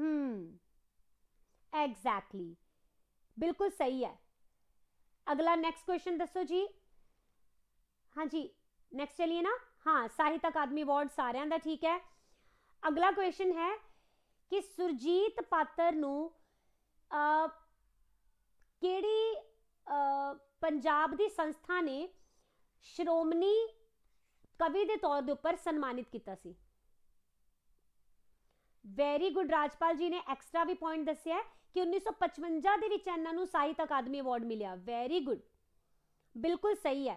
ਹਮ ਐਗਜ਼ੈਕਟਲੀ ਬਿਲਕੁਲ ਸਹੀ ਹੈ ਅਗਲਾ ਨੈਕਸਟ ਕੁਐਸਚਨ ਦੱਸੋ ਜੀ ਹਾਂਜੀ ਨੈਕਸਟ ਚਲੀਏ ਨਾ ਹਾਂ ਸਾਹਿਤ ਅਕਾਦਮੀ ਅਵਾਰਡ ਸਾਰਿਆਂ ਦਾ ਠੀਕ ਹੈ ਅਗਲਾ ਕੁਐਸਚਨ ਹੈ ਕਿ ਸੁਰਜੀਤ ਪਾਤਰ ਨੂੰ ਕਿਹੜੀ ਪੰਜਾਬ ਦੀ ਸੰਸਥਾ ਨੇ ਸ਼੍ਰੋਮਣੀ ਕਵੀ ਦੇ ਤੌਰ ਦੇ ਉੱਪਰ ਸਨਮਾਨਿਤ ਕੀਤਾ ਸੀ ਵੈਰੀ ਗੁੱਡ ਰਾਜਪਾਲ ਜੀ ਨੇ ਐਕਸਟਰਾ ਵੀ ਪੁਆਇੰਟ ਦੱਸਿਆ ਕਿ 1955 ਦੇ ਵਿੱਚ ਇਹਨਾਂ ਨੂੰ ਸਾਹਿਤ ਅਕਾਦਮੀ ਅਵਾਰਡ ਮਿਲਿਆ ਵੈਰੀ ਗੁੱਡ ਬਿਲਕੁਲ ਸਹੀ ਹੈ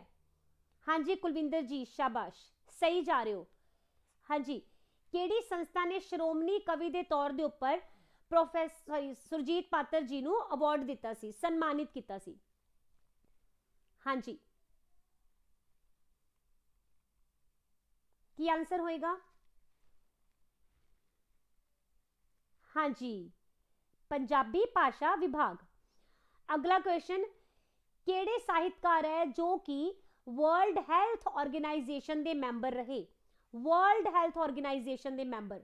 ਹਾਂਜੀ ਕੁਲਵਿੰਦਰ ਜੀ ਸ਼ਾਬਾਸ਼ ਸਹੀ ਜਾ ਰਹੇ ਹੋ ਹਾਂਜੀ ਕਿਹੜੀ ਸੰਸਥਾ ਨੇ ਸ਼੍ਰੋਮਣੀ ਕਵੀ ਦੇ ਤੌਰ ਦੇ ਉੱਪਰ ਪ੍ਰੋਫੈਸਰ ਸੁਰਜੀਤ ਪਾਤਰ ਜੀ ਨੂੰ ਅਵਾਰਡ ਦਿੱਤਾ ਸੀ ਸਨਮਾਨਿਤ ਕੀਤਾ ਸੀ ਹਾਂਜੀ ਕੀ ਆਨਸਰ ਹੋਏਗਾ ਹਾਂਜੀ ਪੰਜਾਬੀ ਭਾਸ਼ਾ ਵਿਭਾਗ ਅਗਲਾ ਕੁਐਸਚਨ ਕਿਹੜੇ ਸਾਹਿਤਕਾਰ ਹੈ ਜੋ ਕਿ ਵਰਲਡ ਹੈਲਥ ਆਰਗੇਨਾਈਜੇਸ਼ਨ ਦੇ ਮੈਂਬਰ ਰਹੇ ਵਰਲਡ ਹੈਲਥ ਆਰਗੇਨਾਈਜੇਸ਼ਨ ਦੇ ਮੈਂਬਰ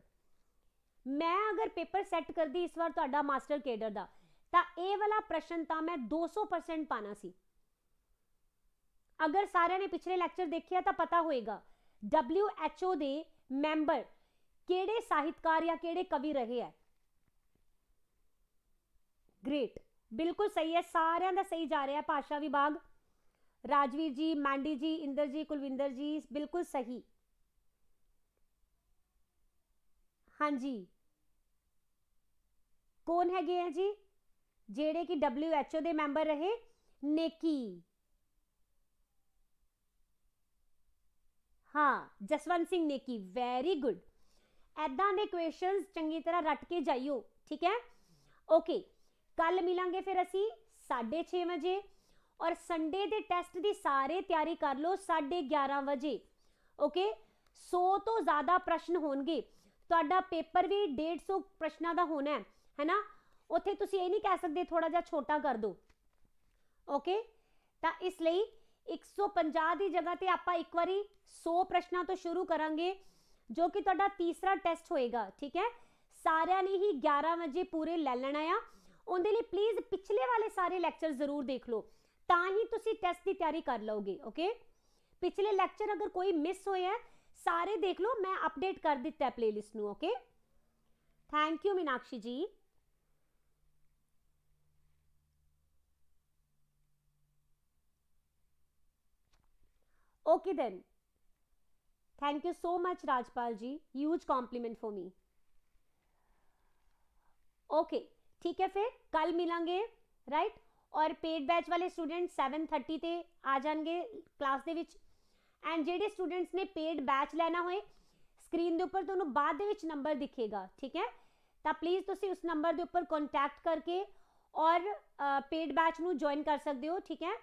ਮੈਂ ਅਗਰ ਪੇਪਰ ਸੈੱਟ ਕਰਦੀ ਇਸ ਵਾਰ ਤੁਹਾਡਾ ਮਾਸਟਰ ਕੇਡਰ ਦਾ ਤਾਂ ਇਹ ਵਾਲਾ ਪ੍ਰਸ਼ਨ ਤਾਂ ਮੈਂ 200% ਪਾਣਾ ਸੀ ਅਗਰ ਸਾਰਿਆਂ ਨੇ ਪਿਛਲੇ ਲੈਕਚਰ ਦੇਖਿਆ ਤਾਂ ਪਤਾ ਹੋਏਗਾ WHO ਦੇ ਮੈਂਬਰ ਕਿਹੜੇ ਸਾਹਿਤਕਾਰ ਜਾਂ ਕਿਹੜੇ ਕਵੀ ਰਹੇ ਹੈ ਗ੍ਰੇਟ ਬਿਲਕੁਲ ਸਹੀ ਹੈ ਸਾਰਿਆਂ ਦਾ ਸਹੀ ਜਾ ਰਿਹਾ ਭਾਸ਼ਾ ਵਿਭਾਗ ਰਾਜਵੀਰ ਜੀ ਮੰਡੀ ਜੀ ਇੰਦਰ ਜੀ ਕੁਲਵਿੰਦਰ ਜੀ ਬਿਲਕੁਲ ਸਹੀ ਹਾਂਜੀ ਕੌਣ ਹੈਗੇ ਆ ਜੀ ਜਿਹੜੇ ਕਿ WHO ਦੇ ਮੈਂਬਰ ਰਹੇ ਨੇਕੀ ਹਾਂ ਜਸਵੰਤ ਸਿੰਘ ਨੇਕੀ ਵੈਰੀ ਗੁੱਡ ਐਦਾਂ ਦੇ ਕੁਐਸਚਨਸ ਚੰਗੀ ਤਰ੍ਹਾਂ ਰੱਟ ਕੇ ਜਾਈਓ ਠੀਕ ਹੈ ਓਕੇ ਕੱਲ ਮਿਲਾਂਗੇ ਫਿਰ ਅਸੀਂ 6:30 ਵਜੇ ਔਰ ਸੰਡੇ ਦੇ ਟੈਸਟ ਦੀ ਸਾਰੇ ਤਿਆਰੀ ਕਰ ਲਓ 11:30 ਵਜੇ ਓਕੇ 100 ਤੋਂ ਜ਼ਿਆਦਾ ਪ੍ਰਸ਼ਨ ਹੋਣਗੇ ਤੁਹਾਡਾ ਪੇਪਰ ਵੀ 150 ਪ੍ਰਸ਼ਨਾਂ ਦਾ ਹੋਣਾ ਹੈ ਹੈਨਾ ਉੱਥੇ ਤੁਸੀਂ ਇਹ ਨਹੀਂ ਕਹਿ ਸਕਦੇ ਥੋੜਾ ਜਿਹਾ ਛੋਟਾ ਕਰ ਦਿਓ ਓਕੇ ਤਾਂ ਇਸ ਲਈ 150 ਦੀ ਜਗ੍ਹਾ ਤੇ ਆਪਾਂ ਇੱਕ ਵਾਰੀ 100 ਪ੍ਰਸ਼ਨਾਂ ਤੋਂ ਸ਼ੁਰੂ ਕਰਾਂਗੇ ਜੋ ਕਿ ਤੁਹਾਡਾ ਤੀਸਰਾ ਟੈਸਟ ਹੋਏਗਾ ਠੀਕ ਹੈ ਸਾਰਿਆਂ ਨੇ ਹੀ 11 ਵਜੇ ਪੂਰੇ ਲੈ ਲੈਣਾ ਆ ਉਹਦੇ ਲਈ ਪਲੀਜ਼ ਪਿਛਲੇ ਵਾਲੇ ਸਾਰੇ ਲੈਕਚਰ ਜ਼ਰੂਰ ਦੇਖ ਲਓ ਤਾਂ ਹੀ ਤੁਸੀਂ ਟੈਸਟ ਦੀ ਤਿਆਰੀ ਕਰ ਲਓਗੇ ਓਕੇ ਪਿਛਲੇ ਲੈਕਚਰ ਅਗਰ ਕੋਈ ਮਿਸ ਹੋਇਆ ਸਾਰੇ ਦੇਖ ਲਓ ਮੈਂ ਅਪਡੇਟ ਕਰ ਦਿੱਤਾ ਪਲੇਲਿਸਟ ਨੂੰ ਓਕੇ ਥੈਂਕ ਯੂ ਮੀਨਾਕਸ਼ੀ ਜੀ Okay then. Thank you so much, Rajpal ji. Huge compliment for me. Okay ठीक है फिर कल मिलेंगे राइट और पेड बैच वाले स्टूडेंट 7:30 ਤੇ ਆ ਜਾਣਗੇ ਕਲਾਸ ਦੇ ਵਿੱਚ ਐਂਡ ਜਿਹੜੇ ਸਟੂਡੈਂਟਸ ਨੇ ਪੇਡ ਬੈਚ ਲੈਣਾ ਹੋਏ ਸਕਰੀਨ ਦੇ ਉੱਪਰ ਤੁਹਾਨੂੰ ਬਾਅਦ ਦੇ ਵਿੱਚ ਨੰਬਰ ਦਿਖੇਗਾ ਠੀਕ ਹੈ ਤਾਂ ਪਲੀਜ਼ ਤੁਸੀਂ ਉਸ ਨੰਬਰ ਦੇ ਉੱਪਰ ਕੰਟੈਕਟ ਕਰਕੇ ਔਰ ਪੇਡ ਬੈਚ ਨੂੰ ਜੁਆਇਨ ਕਰ ਸਕਦੇ ਹੋ ਠੀਕ ਹੈ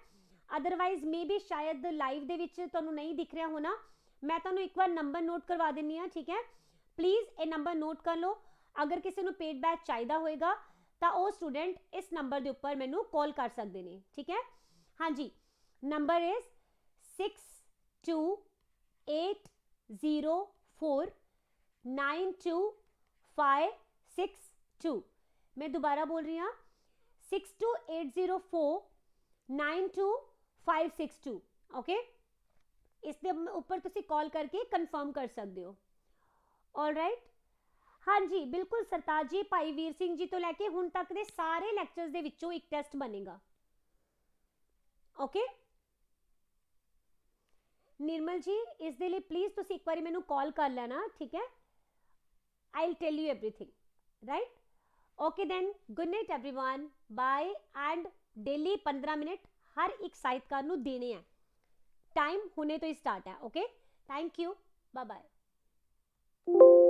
ਅਦਰਵਾਈਜ਼ ਮੇਬੀ ਸ਼ਾਇਦ ਲਾਈਵ ਦੇ ਵਿੱਚ ਤੁਹਾਨੂੰ ਨਹੀਂ ਦਿਖ ਰਿਹਾ ਹੋਣਾ ਮੈਂ ਤੁਹਾਨੂੰ ਇੱਕ ਵਾਰ ਨੰਬਰ ਨੋਟ ਕਰਵਾ ਦਿੰਨੀ ਆ ਠੀਕ ਹੈ ਪਲੀਜ਼ ਇਹ ਨੰਬਰ ਨੋਟ ਕਰ ਲਓ ਅਗਰ ਕਿਸੇ ਨੂੰ ਪੇਡ ਬੈਚ ਚਾਹੀਦਾ ਹੋਏਗਾ ਤਾਂ ਉਹ ਸਟੂਡੈਂਟ ਇਸ ਨੰਬਰ ਦੇ ਉੱਪਰ ਮੈਨੂੰ ਕਾਲ ਕਰ ਸਕਦੇ ਨੇ ਠੀਕ ਹੈ ਹਾਂਜੀ number is 6 two eight zero four nine two five six two मैं दोबारा बोल रही हूँ six two eight zero four nine two five six two okay इससे ऊपर तुम कॉल करके कंफर्म कर सकते हो ऑल राइट हाँ जी बिल्कुल सरताज जी भाई वीर सिंह जी तो लैके हूँ तक के सारे लैक्चर एक टेस्ट बनेगा ओके okay? ਨਿਰਮਲ ਜੀ ਇਸ ਦੇ ਲਈ ਪਲੀਜ਼ ਤੁਸੀਂ ਇੱਕ ਵਾਰੀ ਮੈਨੂੰ ਕਾਲ ਕਰ ਲੈਣਾ ਠੀਕ ਹੈ I'll tell you everything right okay then good night everyone bye and daily 15 minute ਹਰ ਇੱਕ ਸਾਹਿਤਕਾਰ ਨੂੰ ਦੇਣੇ ਆ ਟਾਈਮ ਹੁਣੇ ਤੋਂ ਹੀ ਸਟਾਰਟ ਹੈ okay thank you bye bye